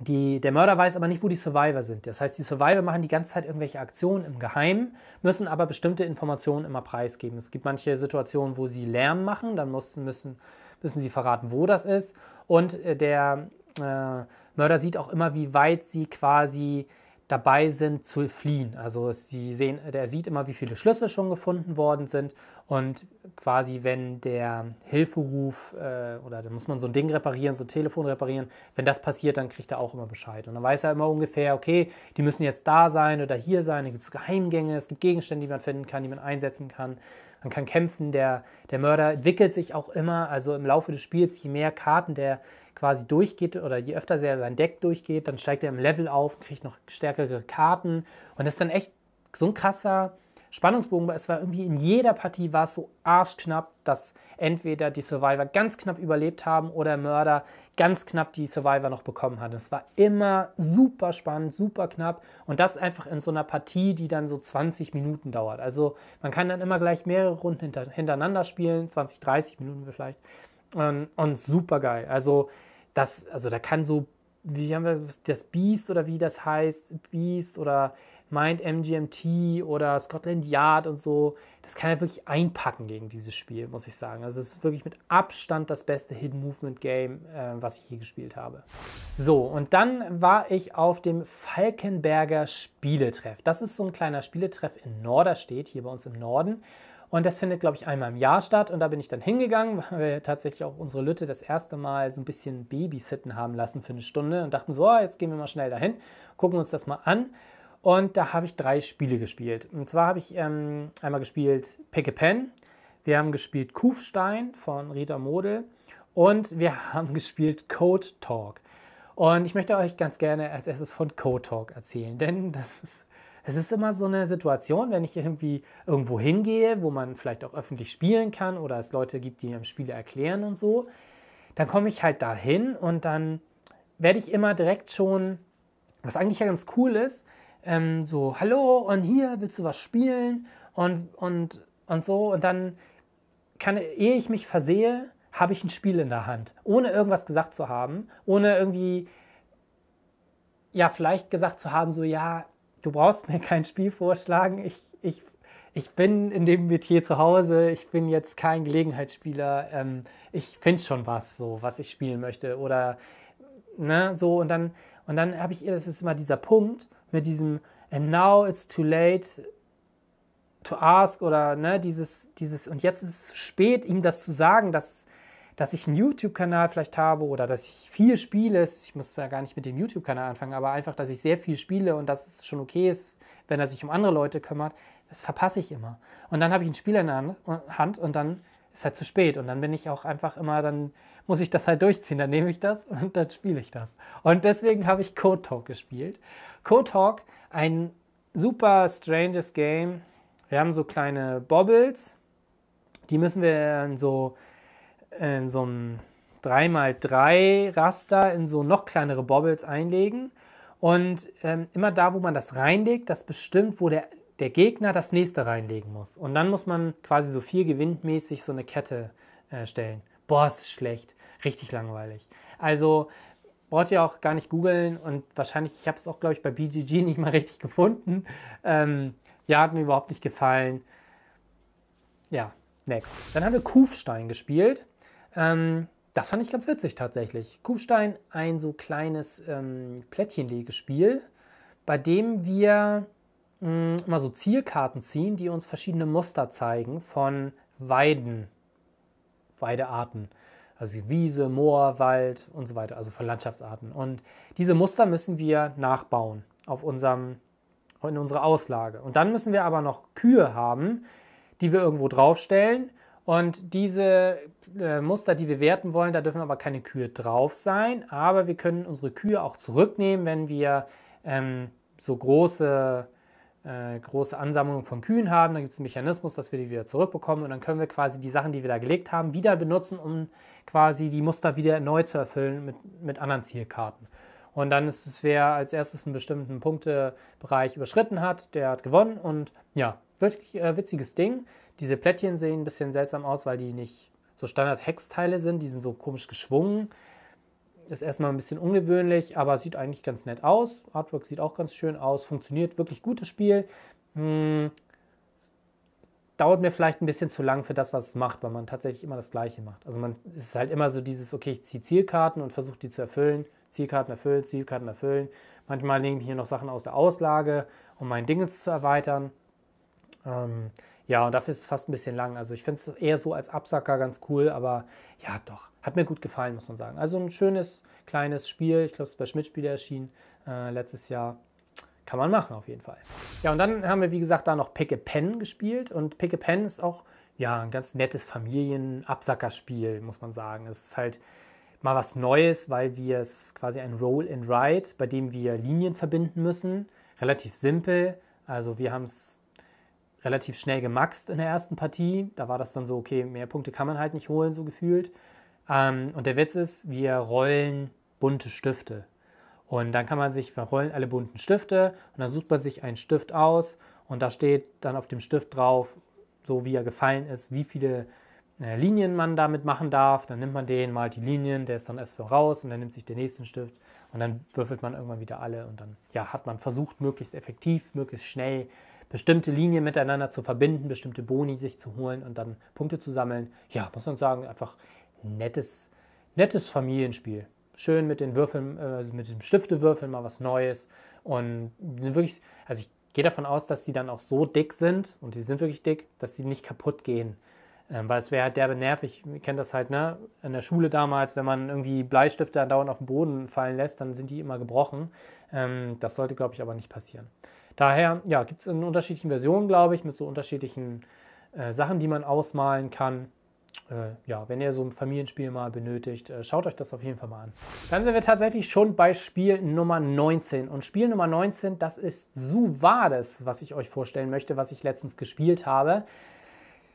die, der Mörder weiß aber nicht, wo die Survivor sind. Das heißt, die Survivor machen die ganze Zeit irgendwelche Aktionen im Geheimen, müssen aber bestimmte Informationen immer preisgeben. Es gibt manche Situationen, wo sie Lärm machen, dann müssen, müssen, müssen sie verraten, wo das ist. Und äh, der äh, Mörder sieht auch immer, wie weit sie quasi dabei sind zu fliehen. Also sie sehen, er sieht immer, wie viele Schlüssel schon gefunden worden sind und quasi, wenn der Hilferuf äh, oder da muss man so ein Ding reparieren, so ein Telefon reparieren, wenn das passiert, dann kriegt er auch immer Bescheid. Und dann weiß er immer ungefähr, okay, die müssen jetzt da sein oder hier sein, da gibt es Geheimgänge, es gibt Gegenstände, die man finden kann, die man einsetzen kann. Man kann kämpfen, der, der Mörder entwickelt sich auch immer, also im Laufe des Spiels, je mehr Karten der quasi durchgeht oder je öfter er sein Deck durchgeht, dann steigt er im Level auf, kriegt noch stärkere Karten und das ist dann echt so ein krasser Spannungsbogen, war, es war irgendwie in jeder Partie war es so arschknapp, dass entweder die Survivor ganz knapp überlebt haben oder Mörder ganz knapp die Survivor noch bekommen hat. Es war immer super spannend, super knapp und das einfach in so einer Partie, die dann so 20 Minuten dauert. Also man kann dann immer gleich mehrere Runden hintereinander spielen, 20, 30 Minuten vielleicht und, und super geil. Also das, also da kann so, wie haben wir das, das Beast oder wie das heißt, Beast oder meint MGMT oder Scotland Yard und so, das kann er wirklich einpacken gegen dieses Spiel, muss ich sagen. Also es ist wirklich mit Abstand das beste Hidden Movement Game, äh, was ich hier gespielt habe. So, und dann war ich auf dem Falkenberger Spieletreff. Das ist so ein kleiner Spieletreff in Norderstedt, hier bei uns im Norden. Und das findet, glaube ich, einmal im Jahr statt. Und da bin ich dann hingegangen, weil wir tatsächlich auch unsere Lütte das erste Mal so ein bisschen babysitten haben lassen für eine Stunde und dachten so, oh, jetzt gehen wir mal schnell dahin, gucken uns das mal an. Und da habe ich drei Spiele gespielt. Und zwar habe ich ähm, einmal gespielt Picke Pen, wir haben gespielt Kufstein von Rita Model und wir haben gespielt Code Talk. Und ich möchte euch ganz gerne als erstes von Code Talk erzählen, denn das ist es ist immer so eine Situation, wenn ich irgendwie irgendwo hingehe, wo man vielleicht auch öffentlich spielen kann oder es Leute gibt, die einem Spiele erklären und so, dann komme ich halt dahin und dann werde ich immer direkt schon, was eigentlich ja ganz cool ist, ähm, so, hallo und hier, willst du was spielen? Und, und, und so. Und dann kann, ehe ich mich versehe, habe ich ein Spiel in der Hand, ohne irgendwas gesagt zu haben, ohne irgendwie, ja, vielleicht gesagt zu haben, so, ja, du brauchst mir kein Spiel vorschlagen, ich, ich, ich bin in dem Metier zu Hause, ich bin jetzt kein Gelegenheitsspieler, ähm, ich finde schon was, so, was ich spielen möchte oder, ne, so, und dann, und dann habe ich, das ist immer dieser Punkt, mit diesem And now it's too late to ask oder ne, dieses, dieses, und jetzt ist es zu spät, ihm das zu sagen, dass, dass ich einen YouTube-Kanal vielleicht habe oder dass ich viel spiele. Ich muss ja gar nicht mit dem YouTube-Kanal anfangen, aber einfach, dass ich sehr viel spiele und dass es schon okay ist, wenn er sich um andere Leute kümmert, das verpasse ich immer. Und dann habe ich ein Spiel in der Hand und dann ist halt zu spät. Und dann bin ich auch einfach immer, dann muss ich das halt durchziehen. Dann nehme ich das und dann spiele ich das. Und deswegen habe ich Code Talk gespielt. Code ein super stranges Game. Wir haben so kleine Bobbles, die müssen wir in so, in so einem 3x3 Raster in so noch kleinere Bobbles einlegen. Und ähm, immer da, wo man das reinlegt, das bestimmt, wo der, der Gegner das nächste reinlegen muss. Und dann muss man quasi so viel gewinnmäßig so eine Kette äh, stellen. Boah, ist schlecht. Richtig langweilig. Also braucht ihr auch gar nicht googeln und wahrscheinlich, ich habe es auch, glaube ich, bei BGG nicht mal richtig gefunden. Ähm, ja, hat mir überhaupt nicht gefallen. Ja, next. Dann haben wir Kufstein gespielt. Ähm, das fand ich ganz witzig tatsächlich. Kufstein, ein so kleines ähm, Plättchenlegespiel, bei dem wir mh, mm, immer so Zielkarten ziehen, die uns verschiedene Muster zeigen von Weiden, Weidearten also Wiese, Moor, Wald und so weiter, also von Landschaftsarten. Und diese Muster müssen wir nachbauen auf unserem, in unserer Auslage. Und dann müssen wir aber noch Kühe haben, die wir irgendwo draufstellen. Und diese äh, Muster, die wir werten wollen, da dürfen aber keine Kühe drauf sein. Aber wir können unsere Kühe auch zurücknehmen, wenn wir ähm, so große äh, große Ansammlung von Kühen haben, dann gibt es einen Mechanismus, dass wir die wieder zurückbekommen und dann können wir quasi die Sachen, die wir da gelegt haben, wieder benutzen, um quasi die Muster wieder neu zu erfüllen mit, mit anderen Zielkarten. Und dann ist es, wer als erstes einen bestimmten Punktebereich überschritten hat, der hat gewonnen und ja, wirklich äh, witziges Ding. Diese Plättchen sehen ein bisschen seltsam aus, weil die nicht so Standard-Hex-Teile sind, die sind so komisch geschwungen. Ist erstmal ein bisschen ungewöhnlich, aber sieht eigentlich ganz nett aus. Artwork sieht auch ganz schön aus. Funktioniert wirklich gut, das Spiel. Hm. Dauert mir vielleicht ein bisschen zu lang für das, was es macht, weil man tatsächlich immer das Gleiche macht. Also man es ist halt immer so dieses, okay, ich ziehe Zielkarten und versuche die zu erfüllen. Zielkarten erfüllen, Zielkarten erfüllen. Manchmal nehme ich hier noch Sachen aus der Auslage, um meine Dinge zu erweitern. Ähm, ja, und dafür ist es fast ein bisschen lang. Also ich finde es eher so als Absacker ganz cool, aber ja, doch. Hat mir gut gefallen, muss man sagen. Also ein schönes, kleines Spiel. Ich glaube, es ist bei Schmidt-Spieler erschienen äh, letztes Jahr. Kann man machen, auf jeden Fall. Ja, und dann haben wir, wie gesagt, da noch Picke Pen gespielt. Und Picke Pen ist auch, ja, ein ganz nettes Familien-Absackerspiel, muss man sagen. Es ist halt mal was Neues, weil wir es quasi ein Roll and Ride, bei dem wir Linien verbinden müssen. Relativ simpel. Also wir haben es relativ schnell gemaxt in der ersten Partie. Da war das dann so, okay, mehr Punkte kann man halt nicht holen, so gefühlt. Ähm, und der Witz ist, wir rollen bunte Stifte. Und dann kann man sich, wir rollen alle bunten Stifte und dann sucht man sich einen Stift aus und da steht dann auf dem Stift drauf, so wie er gefallen ist, wie viele äh, Linien man damit machen darf. Dann nimmt man den, malt die Linien, der ist dann erst für raus und dann nimmt sich den nächsten Stift und dann würfelt man irgendwann wieder alle und dann ja, hat man versucht, möglichst effektiv, möglichst schnell bestimmte Linien miteinander zu verbinden, bestimmte Boni sich zu holen und dann Punkte zu sammeln. Ja, muss man sagen, einfach nettes, nettes Familienspiel. Schön mit den Würfeln, äh, also mit dem Stiftewürfeln mal was Neues. Und wirklich, also ich gehe davon aus, dass die dann auch so dick sind, und die sind wirklich dick, dass die nicht kaputt gehen. Ähm, weil es wäre halt derbe nervig. Ich kenne das halt, ne? In der Schule damals, wenn man irgendwie Bleistifte dauernd auf den Boden fallen lässt, dann sind die immer gebrochen. Ähm, das sollte, glaube ich, aber nicht passieren. Daher ja, gibt es in unterschiedlichen Versionen, glaube ich, mit so unterschiedlichen äh, Sachen, die man ausmalen kann. Äh, ja, wenn ihr so ein Familienspiel mal benötigt, äh, schaut euch das auf jeden Fall mal an. Dann sind wir tatsächlich schon bei Spiel Nummer 19. Und Spiel Nummer 19, das ist Suvades, was ich euch vorstellen möchte, was ich letztens gespielt habe.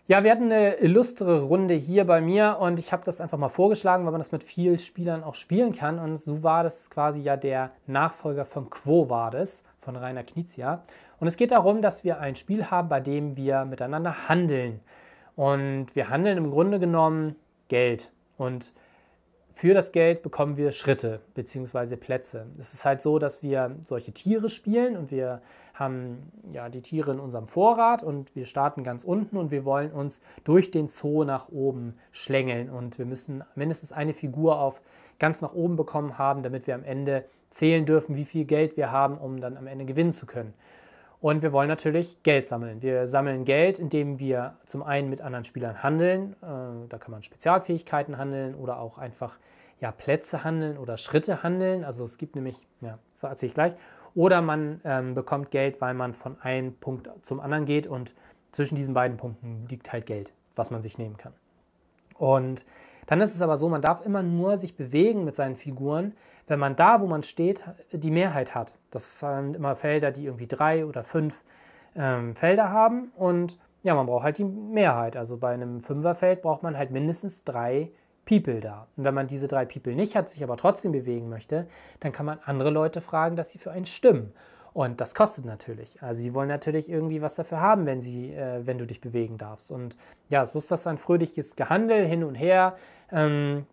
Ja, wir hatten eine illustre Runde hier bei mir und ich habe das einfach mal vorgeschlagen, weil man das mit vielen Spielern auch spielen kann. Und Suvades ist quasi ja der Nachfolger von Quo Vadis von Rainer Knizia. Und es geht darum, dass wir ein Spiel haben, bei dem wir miteinander handeln. Und wir handeln im Grunde genommen Geld. Und für das Geld bekommen wir Schritte bzw. Plätze. Es ist halt so, dass wir solche Tiere spielen und wir haben ja die Tiere in unserem Vorrat und wir starten ganz unten und wir wollen uns durch den Zoo nach oben schlängeln und wir müssen mindestens eine Figur auf ganz nach oben bekommen haben, damit wir am Ende zählen dürfen, wie viel Geld wir haben, um dann am Ende gewinnen zu können. Und wir wollen natürlich Geld sammeln. Wir sammeln Geld, indem wir zum einen mit anderen Spielern handeln. Äh, da kann man Spezialfähigkeiten handeln oder auch einfach ja, Plätze handeln oder Schritte handeln. Also es gibt nämlich, ja, das erzähle ich gleich. Oder man ähm, bekommt Geld, weil man von einem Punkt zum anderen geht und zwischen diesen beiden Punkten liegt halt Geld, was man sich nehmen kann. Und dann ist es aber so, man darf immer nur sich bewegen mit seinen Figuren, wenn man da, wo man steht, die Mehrheit hat. Das sind immer Felder, die irgendwie drei oder fünf ähm, Felder haben. Und ja, man braucht halt die Mehrheit. Also bei einem Fünferfeld braucht man halt mindestens drei People da. Und wenn man diese drei People nicht hat, sich aber trotzdem bewegen möchte, dann kann man andere Leute fragen, dass sie für einen stimmen. Und das kostet natürlich. Also sie wollen natürlich irgendwie was dafür haben, wenn sie, äh, wenn du dich bewegen darfst. Und ja, so ist das ein fröhliches Gehandel hin und her. Ähm,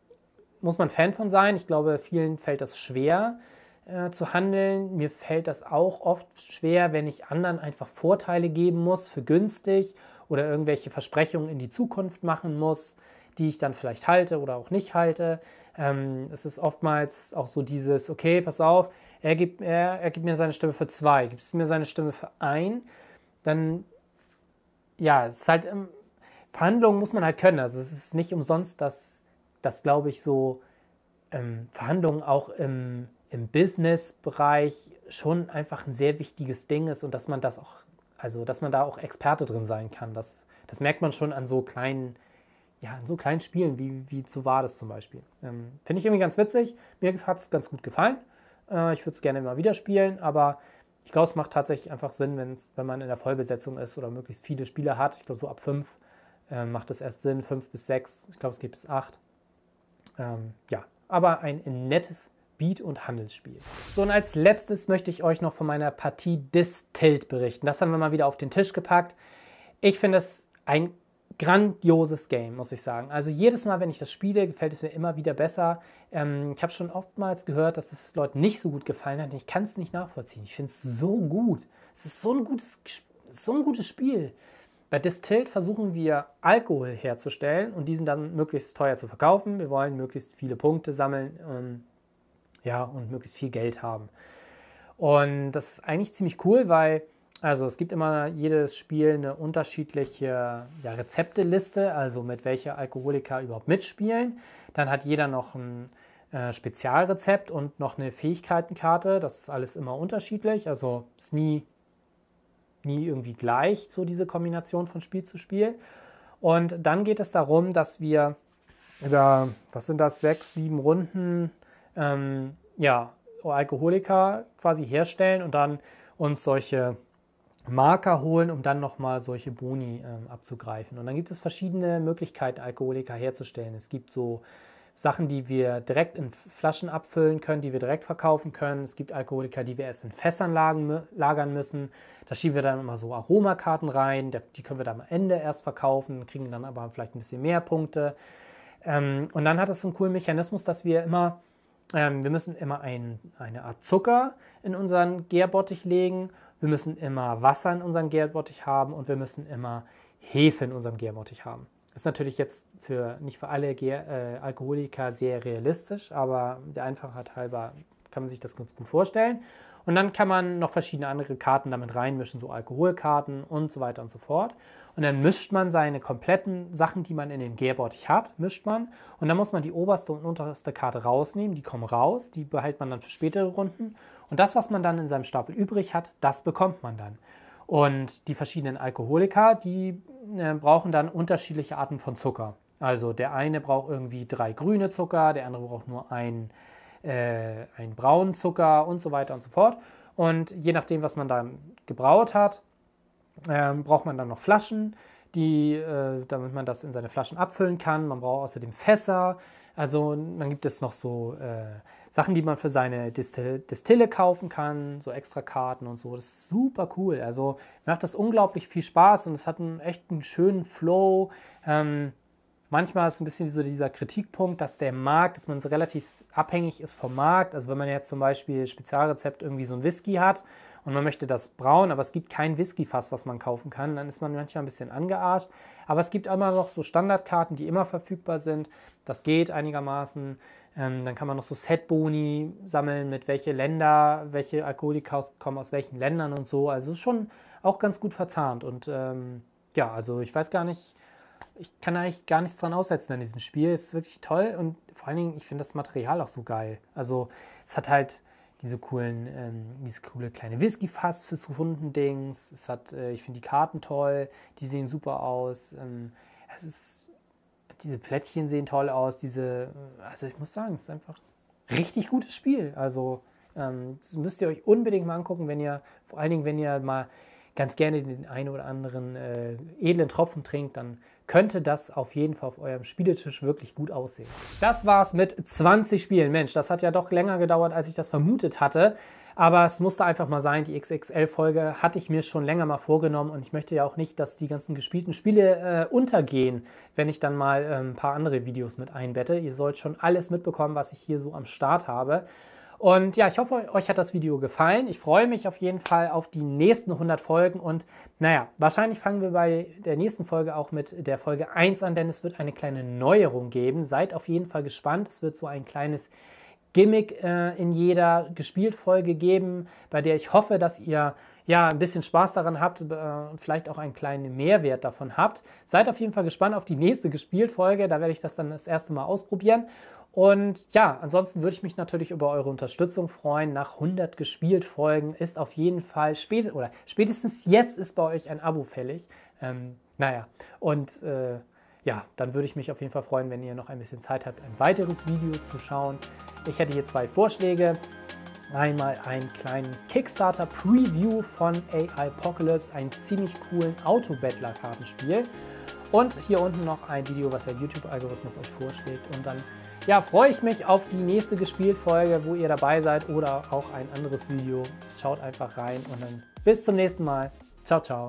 muss man Fan von sein. Ich glaube, vielen fällt das schwer äh, zu handeln. Mir fällt das auch oft schwer, wenn ich anderen einfach Vorteile geben muss für günstig oder irgendwelche Versprechungen in die Zukunft machen muss, die ich dann vielleicht halte oder auch nicht halte. Ähm, es ist oftmals auch so dieses, okay, pass auf, er gibt, er, er gibt mir seine Stimme für zwei, gibt es mir seine Stimme für ein, dann, ja, es ist halt, ähm, Verhandlungen muss man halt können. Also es ist nicht umsonst, dass dass, glaube ich, so ähm, Verhandlungen auch im, im Business-Bereich schon einfach ein sehr wichtiges Ding ist und dass man das auch, also dass man da auch Experte drin sein kann. Das, das merkt man schon an so kleinen, ja, an so kleinen Spielen wie, wie zu Wades zum Beispiel. Ähm, Finde ich irgendwie ganz witzig. Mir hat es ganz gut gefallen. Äh, ich würde es gerne immer wieder spielen, aber ich glaube, es macht tatsächlich einfach Sinn, wenn man in der Vollbesetzung ist oder möglichst viele Spieler hat. Ich glaube, so ab fünf äh, macht es erst Sinn, fünf bis sechs. Ich glaube, es gibt es acht ähm, ja, aber ein nettes Beat- und Handelsspiel. So, und als letztes möchte ich euch noch von meiner Partie Distilled berichten. Das haben wir mal wieder auf den Tisch gepackt. Ich finde das ein grandioses Game, muss ich sagen. Also jedes Mal, wenn ich das spiele, gefällt es mir immer wieder besser. Ähm, ich habe schon oftmals gehört, dass es das Leuten nicht so gut gefallen hat. Ich kann es nicht nachvollziehen. Ich finde es so gut. Es ist so ein gutes, so ein gutes Spiel. Bei Distilled versuchen wir Alkohol herzustellen und diesen dann möglichst teuer zu verkaufen. Wir wollen möglichst viele Punkte sammeln ähm, ja, und möglichst viel Geld haben. Und das ist eigentlich ziemlich cool, weil also es gibt immer jedes Spiel eine unterschiedliche ja, Rezepteliste, also mit welcher Alkoholiker überhaupt mitspielen. Dann hat jeder noch ein äh, Spezialrezept und noch eine Fähigkeitenkarte. Das ist alles immer unterschiedlich, also ist nie nie irgendwie gleich, so diese Kombination von Spiel zu Spiel. Und dann geht es darum, dass wir über, was sind das, sechs, sieben Runden, ähm, ja, Alkoholiker quasi herstellen und dann uns solche Marker holen, um dann nochmal solche Boni ähm, abzugreifen. Und dann gibt es verschiedene Möglichkeiten, Alkoholiker herzustellen. Es gibt so Sachen, die wir direkt in Flaschen abfüllen können, die wir direkt verkaufen können. Es gibt Alkoholiker, die wir erst in Fässern lagern, müssen. Da schieben wir dann immer so Aromakarten rein. Die können wir dann am Ende erst verkaufen, kriegen dann aber vielleicht ein bisschen mehr Punkte. Ähm, und dann hat es so einen coolen Mechanismus, dass wir immer, ähm, wir müssen immer ein, eine Art Zucker in unseren Gärbottich legen. Wir müssen immer Wasser in unserem Gärbottich haben und wir müssen immer Hefe in unserem Gärbottich haben. Ist natürlich jetzt für nicht für alle Ge äh, Alkoholiker sehr realistisch, aber der Einfachheit halber kann man sich das ganz gut vorstellen. Und dann kann man noch verschiedene andere Karten damit reinmischen, so Alkoholkarten und so weiter und so fort. Und dann mischt man seine kompletten Sachen, die man in dem Gärbottich hat, mischt man. Und dann muss man die oberste und unterste Karte rausnehmen. Die kommen raus, die behält man dann für spätere Runden. Und das, was man dann in seinem Stapel übrig hat, das bekommt man dann. Und die verschiedenen Alkoholiker, die äh, brauchen dann unterschiedliche Arten von Zucker. Also der eine braucht irgendwie drei grüne Zucker, der andere braucht nur einen, äh, einen braunen Zucker und so weiter und so fort. Und je nachdem, was man dann gebraut hat, äh, braucht man dann noch Flaschen, die, äh, damit man das in seine Flaschen abfüllen kann. Man braucht außerdem Fässer, also dann gibt es noch so äh, Sachen, die man für seine Distille, Distille, kaufen kann, so extra Karten und so. Das ist super cool. Also macht das unglaublich viel Spaß und es hat einen echt einen schönen Flow. Ähm, manchmal ist ein bisschen so dieser Kritikpunkt, dass der Markt, dass man so relativ abhängig ist vom Markt. Also wenn man jetzt zum Beispiel Spezialrezept irgendwie so ein Whisky hat und man möchte das braun, aber es gibt kein Whisky-Fass, was man kaufen kann, dann ist man manchmal ein bisschen angearscht. Aber es gibt immer noch so Standardkarten, die immer verfügbar sind. Das geht einigermaßen. Ähm, dann kann man noch so Set-Boni sammeln, mit welche Länder, welche Alkoholiker kommen aus welchen Ländern und so. Also schon auch ganz gut verzahnt. Und ähm, ja, also ich weiß gar nicht, ich kann eigentlich gar nichts dran aussetzen an diesem Spiel. Es ist wirklich toll und vor allen Dingen, ich finde das Material auch so geil. Also es hat halt diese coolen, ähm, dieses coole kleine Whisky-Fass fürs Rundendings. Es hat, äh, ich finde die Karten toll, die sehen super aus. Ähm, es ist, diese Plättchen sehen toll aus. Diese, also ich muss sagen, es ist einfach richtig gutes Spiel. Also ähm, das müsst ihr euch unbedingt mal angucken, wenn ihr, vor allen Dingen, wenn ihr mal ganz gerne den einen oder anderen äh, edlen Tropfen trinkt, dann könnte das auf jeden Fall auf eurem Spieletisch wirklich gut aussehen. Das war's mit 20 Spielen. Mensch, das hat ja doch länger gedauert, als ich das vermutet hatte. Aber es musste einfach mal sein, die XXL-Folge hatte ich mir schon länger mal vorgenommen und ich möchte ja auch nicht, dass die ganzen gespielten Spiele äh, untergehen, wenn ich dann mal äh, ein paar andere Videos mit einbette. Ihr sollt schon alles mitbekommen, was ich hier so am Start habe. Und ja, ich hoffe, euch hat das Video gefallen. Ich freue mich auf jeden Fall auf die nächsten 100 Folgen. Und naja, wahrscheinlich fangen wir bei der nächsten Folge auch mit der Folge 1 an, denn es wird eine kleine Neuerung geben. Seid auf jeden Fall gespannt. Es wird so ein kleines Gimmick äh, in jeder gespielt Folge geben, bei der ich hoffe, dass ihr ja ein bisschen Spaß daran habt und äh, vielleicht auch einen kleinen Mehrwert davon habt. Seid auf jeden Fall gespannt auf die nächste gespielt Folge, da werde ich das dann das erste Mal ausprobieren und ja, ansonsten würde ich mich natürlich über eure Unterstützung freuen. Nach 100 gespielt Folgen ist auf jeden Fall spät oder spätestens jetzt ist bei euch ein Abo fällig. Ähm, naja, und äh, ja, dann würde ich mich auf jeden Fall freuen, wenn ihr noch ein bisschen Zeit habt, ein weiteres Video zu schauen. Ich hätte hier zwei Vorschläge. Einmal einen kleinen Kickstarter-Preview von AI Apocalypse, ein ziemlich coolen Autobettler-Kartenspiel. Und hier unten noch ein Video, was der YouTube-Algorithmus euch vorschlägt. Und dann ja, freue ich mich auf die nächste Gespielt-Folge, wo ihr dabei seid oder auch ein anderes Video. Schaut einfach rein und dann bis zum nächsten Mal. Ciao, ciao.